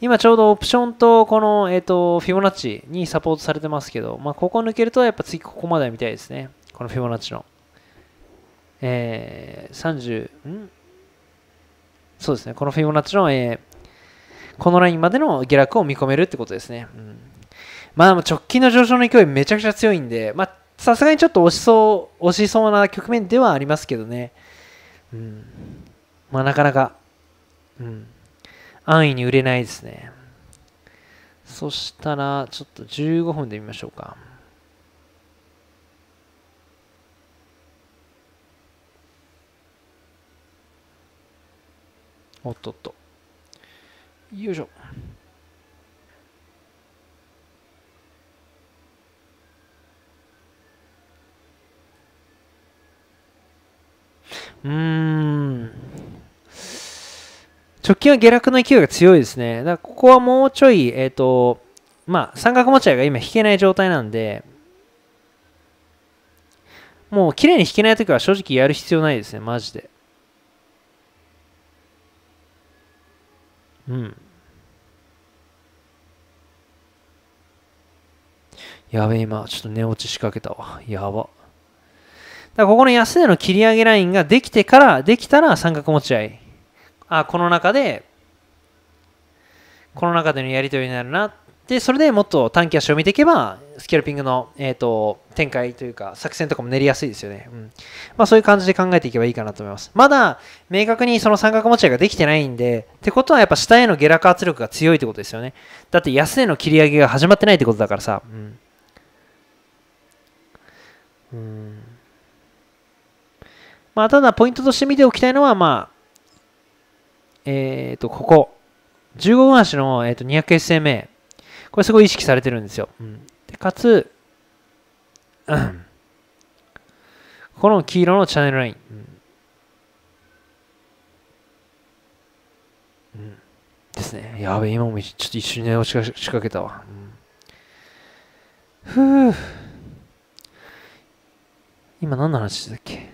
今ちょうどオプションとこの、えー、とフィボナッチにサポートされてますけど、まあ、ここ抜けるとやっぱ次ここまで見たいですね。このフィボナッチの。えー、30、んそうですね。このフィボナッチの、えー、このラインまでの下落を見込めるってことですね。うん、まあ直近の上昇の勢いめちゃくちゃ強いんで、まあさすがにちょっと押しそう、押しそうな局面ではありますけどね。うん。まあなかなか。うん。安易に売れないですね。そしたら、ちょっと15分で見ましょうか。おっとっと。よいしょ。うーん。直近は下落の勢いが強いですね。だからここはもうちょい、えっ、ー、と、まあ、三角持ち合いが今引けない状態なんで、もう綺麗に引けないときは正直やる必要ないですね、マジで。うん。やべえ、今、ちょっと寝落ち仕掛けたわ。やば。だここの安値の切り上げラインができてから、できたら三角持ち合い。あこの中でこの中でのやり取りになるなでそれでもっと短期足を見ていけばスキャルピングの、えーと、展開というか作戦とかも練りやすいですよね、うんまあ、そういう感じで考えていけばいいかなと思いますまだ明確にその三角持ち合いができてないんでってことはやっぱ下への下落圧力が強いってことですよねだって安値の切り上げが始まってないってことだからさうんうんまあ、ただポイントとして見ておきたいのは、まえっ、ー、と、ここ、15分足の、えーと、200SMA、これすごい意識されてるんですよ。うん、でかつ、うん、この黄色のチャンネルライン。うん、うん、ですね。やべ今もちょっと一瞬で落ちか仕掛けたわ。うん、ふぅ。今何の話だっけ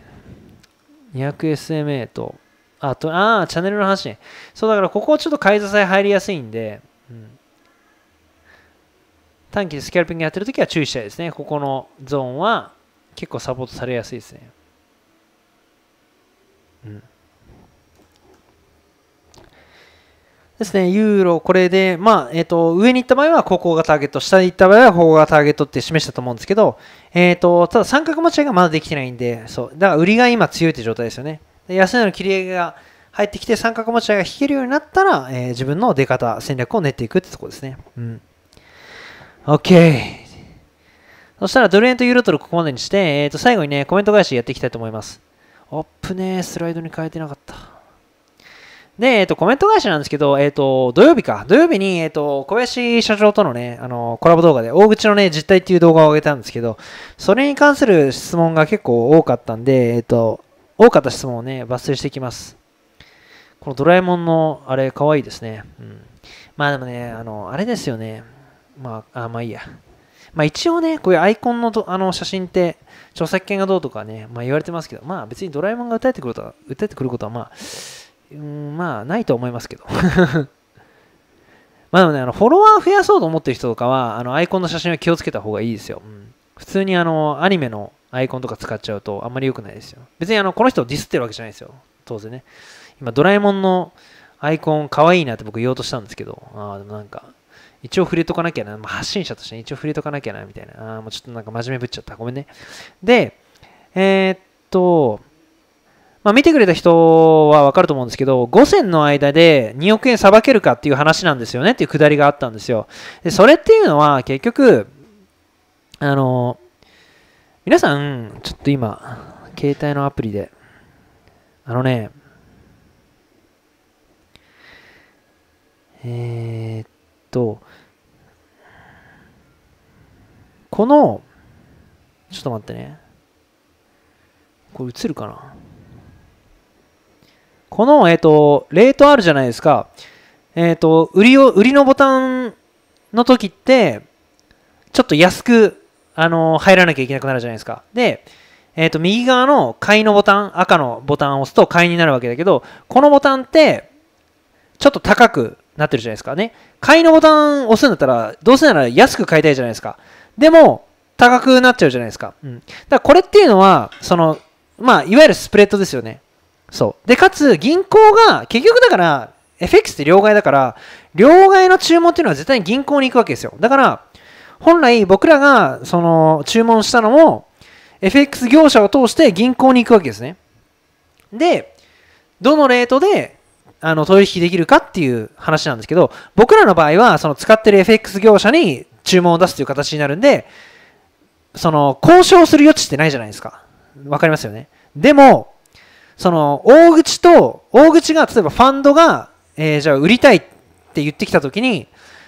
?200SMA とあと、ああ、チャンネルの話ね。そう、だからここちょっと買い支え入りやすいんで、うん、短期でスキャルピングやってるときは注意したいですね。ここのゾーンは結構サポートされやすいですね。うん。ですね、ユーロ、これで、まあ、えっ、ー、と、上に行った場合は、ここがターゲット、下に行った場合は、ここがターゲットって示したと思うんですけど、えっ、ー、と、ただ三角持ち合いがまだできてないんで、そう、だから売りが今強いって状態ですよね。安値の切り上げが入ってきて三角持ち合いが引けるようになったら、えー、自分の出方戦略を練っていくってとこですねうん OK そしたらドル円とユーロドルここまでにして、えー、と最後にねコメント返しやっていきたいと思いますアップねスライドに変えてなかったで、えっ、と、コメント会社なんですけど、えっ、と、土曜日か。土曜日に、えっ、と、小林社長とのね、あの、コラボ動画で、大口のね、実態っていう動画を上げたんですけど、それに関する質問が結構多かったんで、えっと、多かった質問をね、抜粋していきます。このドラえもんのあれ、可愛いですね。うん。まあでもね、あの、あれですよね。まあ、あまあいいや。まあ一応ね、こういうアイコンのどあの写真って、著作権がどうとかね、まあ言われてますけど、まあ別にドラえもんが訴えてくることは、訴えてくることはまあ、うん、まあないと思いますけど。まあでもね、あのフォロワー増やそうと思ってる人とかは、あのアイコンの写真は気をつけた方がいいですよ。うん、普通にあのアニメのアイコンとか使っちゃうとあんまり良くないですよ。別にあのこの人をディスってるわけじゃないですよ。当然ね。今ドラえもんのアイコン可愛いなって僕言おうとしたんですけど、ああ、でもなんか、一応触れとかなきゃな、まあ、発信者として、一応触れとかなきゃな、みたいな。ああ、もうちょっとなんか真面目ぶっちゃった。ごめんね。で、えー、っと、まあ、見てくれた人はわかると思うんですけど、5000の間で2億円さばけるかっていう話なんですよねっていうくだりがあったんですよ。で、それっていうのは結局、あの、皆さん、ちょっと今、携帯のアプリで、あのね、えー、っと、この、ちょっと待ってね。これ映るかなこの、えっ、ー、と、レートあるじゃないですか。えっ、ー、と、売りを、売りのボタンの時って、ちょっと安くあの、入らなきゃいけなくなるじゃないですか。で、えっ、ー、と、右側の買いのボタン、赤のボタンを押すと買いになるわけだけど、このボタンって、ちょっと高くなってるじゃないですかね。買いのボタンを押すんだったら、どうせなら安く買いたいじゃないですか。でも、高くなっちゃうじゃないですか。うん。だからこれっていうのは、その、まあ、いわゆるスプレッドですよね。そう。で、かつ、銀行が、結局だから、FX って両替だから、両替の注文っていうのは絶対に銀行に行くわけですよ。だから、本来僕らがその注文したのも FX 業者を通して銀行に行くわけですね。で、どのレートであの取引できるかっていう話なんですけど、僕らの場合はその使ってる FX 業者に注文を出すという形になるんで、その交渉する余地ってないじゃないですか。わかりますよね。でも、その大口と、大口が例えばファンドが、えー、じゃあ売りたいって言ってきたときに、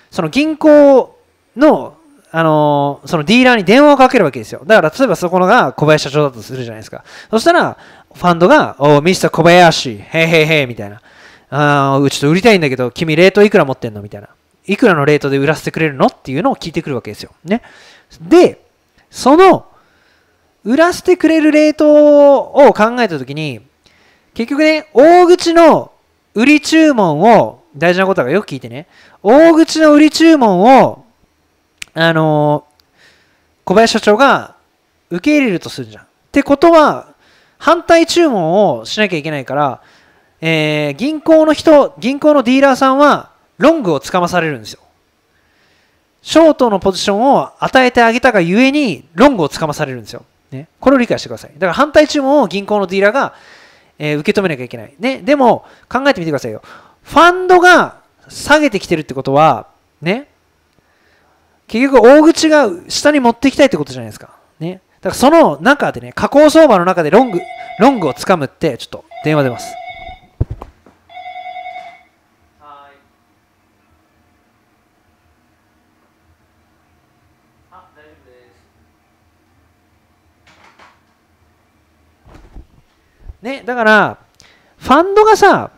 その銀行のあのそのディーラーに電話をかけるわけですよ。だから例えばそこのが小林社長だとするじゃないですか。そしたら、ファンドが、おミスター小林、へいへいへいみたいな。あうちょっと売りたいんだけど、君レートいくら持ってんのみたいな。いくらのレートで売らせてくれるのっていうのを聞いてくるわけですよ。ね。で、その、売らせてくれるレートを考えたときに、結局ね、大口の売り注文を、大事なことがよく聞いてね、大口の売り注文をあの小林社長が受け入れるとするじゃん。ってことは反対注文をしなきゃいけないから、えー、銀行の人銀行のディーラーさんはロングをつかまされるんですよ。ショートのポジションを与えてあげたがゆえにロングをつかまされるんですよ。ね、これを理解してください。だから反対注文を銀行のディーラーが、えー、受け止めなきゃいけない。ね、でも考えてみてくださいよ。ファンドが下げてきてるってことは、ね、結局大口が下に持っていきたいってことじゃないですか。ね。だからその中でね、加工相場の中でロング、ロングをつかむって、ちょっと電話出ます。ね、だから、ファンドがさ、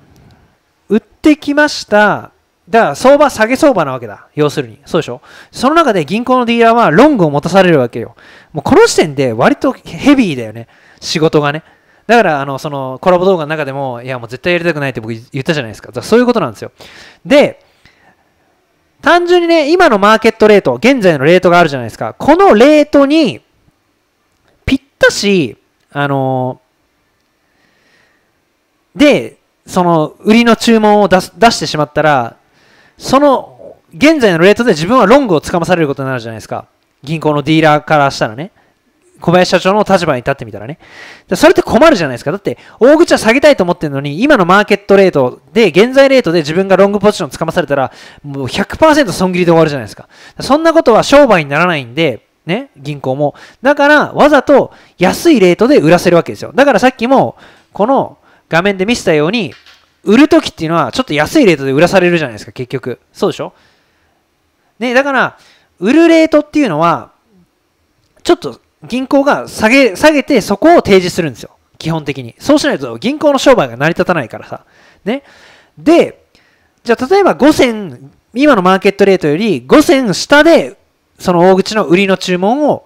売ってきました、だから相場下げ相場なわけだ。要するに。そうでしょその中で銀行のディーラーはロングを持たされるわけよ。もうこの時点で割とヘビーだよね。仕事がね。だから、あの、そのコラボ動画の中でも、いやもう絶対やりたくないって僕言ったじゃないですか。かそういうことなんですよ。で、単純にね、今のマーケットレート、現在のレートがあるじゃないですか。このレートに、ぴったし、あので、その売りの注文を出す出してしまったら、その現在のレートで自分はロングをつかまされることになるじゃないですか銀行のディーラーからしたらね小林社長の立場に立ってみたらね。それって困るじゃないですか。だって、大口は下げたいと思ってるのに、今のマーケットレートで、現在レートで自分がロングポジションつかまされたら、もう100%損切りで終わるじゃないですか。そんなことは商売にならないんで、ね、銀行も。だから、わざと安いレートで売らせるわけですよ。だからさっきも、この画面で見せたように、売る時っていうのはちょっと安いレートで売らされるじゃないですか結局そうでしょねだから売るレートっていうのはちょっと銀行が下げ下げてそこを提示するんですよ基本的にそうしないと銀行の商売が成り立たないからさねでじゃあ例えば5000今のマーケットレートより5000下でその大口の売りの注文を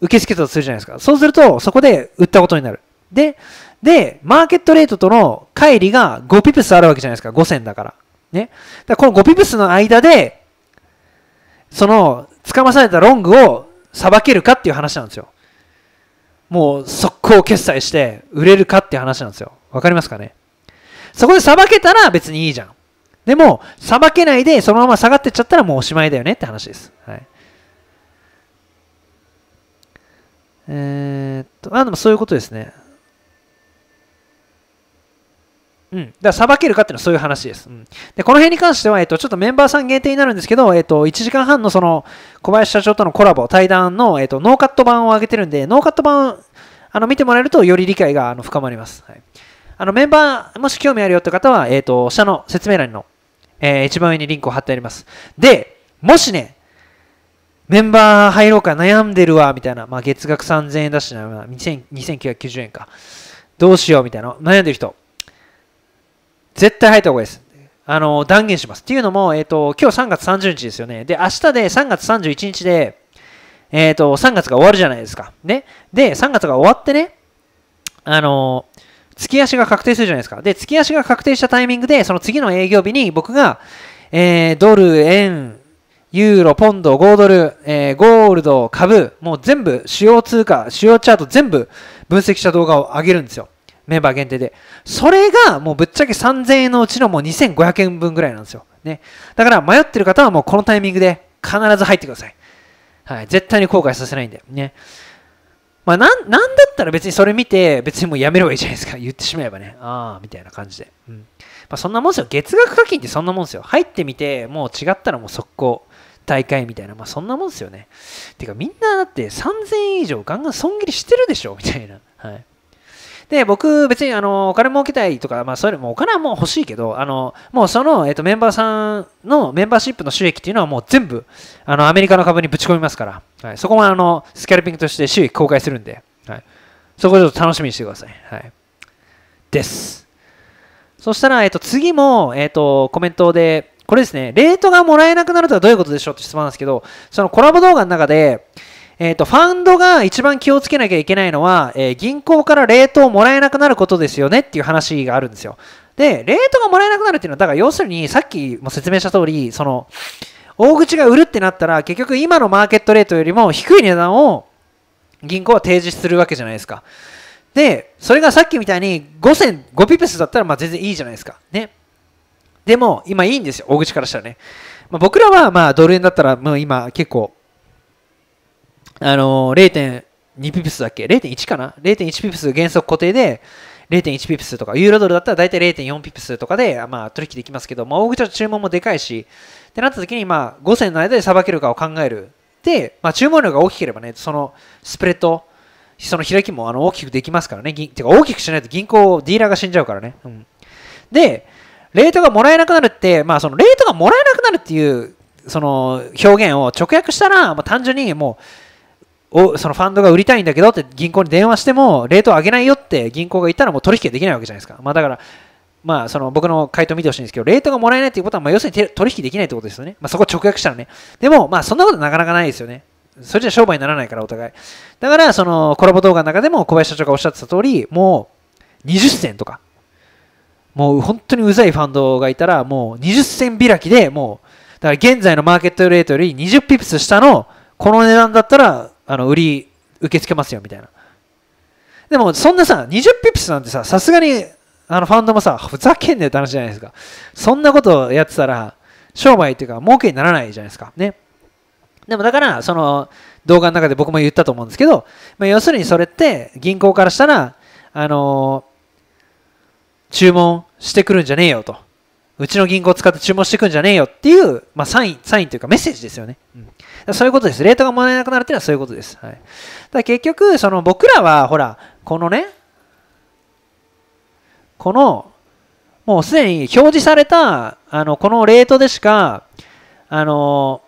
受け付けたとするじゃないですかそうするとそこで売ったことになるでで、マーケットレートとの乖離が5ピプスあるわけじゃないですか。5銭だから。ね。だからこの5ピプスの間で、その、捕まされたロングをさばけるかっていう話なんですよ。もう速攻決済して売れるかっていう話なんですよ。わかりますかねそこでさばけたら別にいいじゃん。でも、さばけないでそのまま下がってっちゃったらもうおしまいだよねって話です。はい。えー、っと、あ、でもそういうことですね。うん、だからさばけるかっていうのはそういう話です。うん、でこの辺に関しては、えっと、ちょっとメンバーさん限定になるんですけど、えっと、1時間半のその小林社長とのコラボ、対談の、えっと、ノーカット版を上げてるんで、ノーカット版あの見てもらえるとより理解があの深まります。はい、あのメンバー、もし興味あるよって方は、えっと、下の説明欄の、えー、一番上にリンクを貼ってあります。で、もしね、メンバー入ろうか悩んでるわ、みたいな、まあ、月額3000円だしな、2990円か、どうしようみたいな、悩んでる人、絶対入った方がいいです。あの断言します。っていうのも、えっ、ー、と、今日3月30日ですよね。で、明日で3月31日で、えっ、ー、と、3月が終わるじゃないですか。ね。で、3月が終わってね、あの、月足が確定するじゃないですか。で、月足が確定したタイミングで、その次の営業日に僕が、えー、ドル、円、ユーロ、ポンド、5ドル、えー、ゴールド、株、もう全部主要通貨、主要チャート全部分析した動画を上げるんですよ。メンバー限定で。それがもうぶっちゃけ3000円のうちのもう2500円分ぐらいなんですよ。ね。だから迷ってる方はもうこのタイミングで必ず入ってください。はい。絶対に後悔させないんで。ね。まあなん、なんだったら別にそれ見て、別にもうやめればいいじゃないですか。言ってしまえばね。ああ、みたいな感じで。うん。まあそんなもんですよ。月額課金ってそんなもんですよ。入ってみて、もう違ったらもう速攻。大会みたいな、まあそんなもんですよね。てかみんなだって3000円以上ガンガン損切りしてるでしょみたいな。はい。で、僕、別にあのお金儲けたいとか、まあ、そういうのもお金はもう欲しいけど、あのもうその、えっとメンバーさんのメンバーシップの収益っていうのはもう全部あのアメリカの株にぶち込みますから、はい、そこもあのスキャルピングとして収益公開するんで、はい、そこちょっと楽しみにしてください。はい、です。そしたら、えっと、次も、えっと、コメントで、これですね、レートがもらえなくなるとはどういうことでしょうって質問なんですけど、そのコラボ動画の中で、えっ、ー、と、ファンドが一番気をつけなきゃいけないのは、えー、銀行からレートをもらえなくなることですよねっていう話があるんですよ。で、レートがもらえなくなるっていうのは、だから要するに、さっきも説明した通り、その、大口が売るってなったら、結局今のマーケットレートよりも低い値段を銀行は提示するわけじゃないですか。で、それがさっきみたいに5 0 5ピプスだったらまあ全然いいじゃないですか。ね。でも、今いいんですよ、大口からしたらね。まあ、僕らはまあドル円だったらもう今結構あのー、0.2ピプスだっけ ?0.1 かな ?0.1 ピプス原則固定で、0.1ピプスとか、ユーロドルだったら大体0.4ピプスとかで、まあ、取引できますけど、まあ、大口は注文もでかいし、ってなった時に、まあ、5銭の間でさばけるかを考える。で、まあ、注文量が大きければね、そのスプレッド、その開きもあの大きくできますからね。てか、大きくしないと銀行、ディーラーが死んじゃうからね。うん、で、レートがもらえなくなるって、まあ、そのレートがもらえなくなるっていう、その表現を直訳したら、まあ、単純にもう、をそのファンドが売りたいんだけどって銀行に電話してもレートを上げないよって銀行が言ったらもう取引できないわけじゃないですか、まあ、だからまあその僕の回答見てほしいんですけどレートがもらえないということはまあ要するに取引できないってことですよね、まあ、そこ直訳したらねでもまあそんなことなかなかないですよねそれじゃ商売にならないからお互いだからそのコラボ動画の中でも小林社長がおっしゃってた通りもう20銭とかもう本当にうざいファンドがいたらもう20銭開きでもうだから現在のマーケットレートより20ピプス下のこの値段だったらあの売り受け付けますよみたいなでもそんなさ20ピプスなんてささすがにあのファンドもさふざけんねって話じゃないですかそんなことをやってたら商売っていうか儲けにならないじゃないですかねでもだからその動画の中で僕も言ったと思うんですけど、まあ、要するにそれって銀行からしたらあのー、注文してくるんじゃねえよとうちの銀行使って注文してくんじゃねえよっていう、まあ、サインサインというかメッセージですよね、うんそういうことです。レートがもらえなくなるっていうのはそういうことです。はい、だ結局、その僕らは、ほら、このね、この、もうすでに表示された、あの、このレートでしか、あの、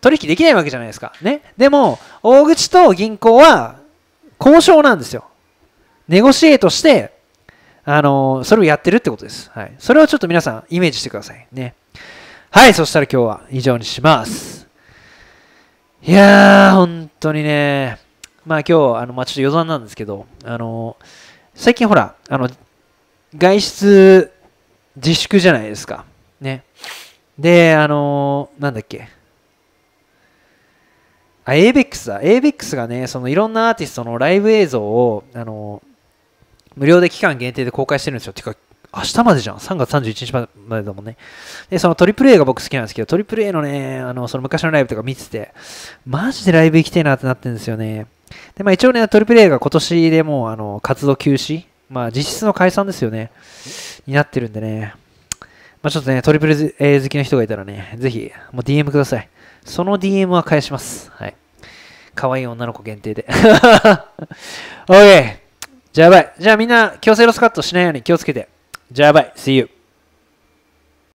取引できないわけじゃないですか。ね。でも、大口と銀行は、交渉なんですよ。ネゴシエートして、あの、それをやってるってことです。はい。それをちょっと皆さん、イメージしてください。ね。はい。そしたら今日は以上にします。いやー、本当にね、まあ今日、あのまあ、ちょっと余談なんですけど、あの最近ほら、あの外出自粛じゃないですか。ね。で、あのなんだっけ。あ、ABEX だ。ABEX がね、そのいろんなアーティストのライブ映像を、あの無料で期間限定で公開してるんですよ。てか、明日までじゃん。3月31日までだもんね。で、その AAA が僕好きなんですけど、AAA のね、あの、その昔のライブとか見てて、マジでライブ行きたいなってなってるんですよね。で、まあ一応ね、AAA が今年でもう、あの、活動休止、まあ実質の解散ですよね、になってるんでね。まあちょっとね、トリプル a 好きな人がいたらね、ぜひ、もう DM ください。その DM は返します。はい。可愛い女の子限定で。ケーじゃあやばい。じゃあみんな強制ロスカットしないように気をつけて。Ja, bye. See you.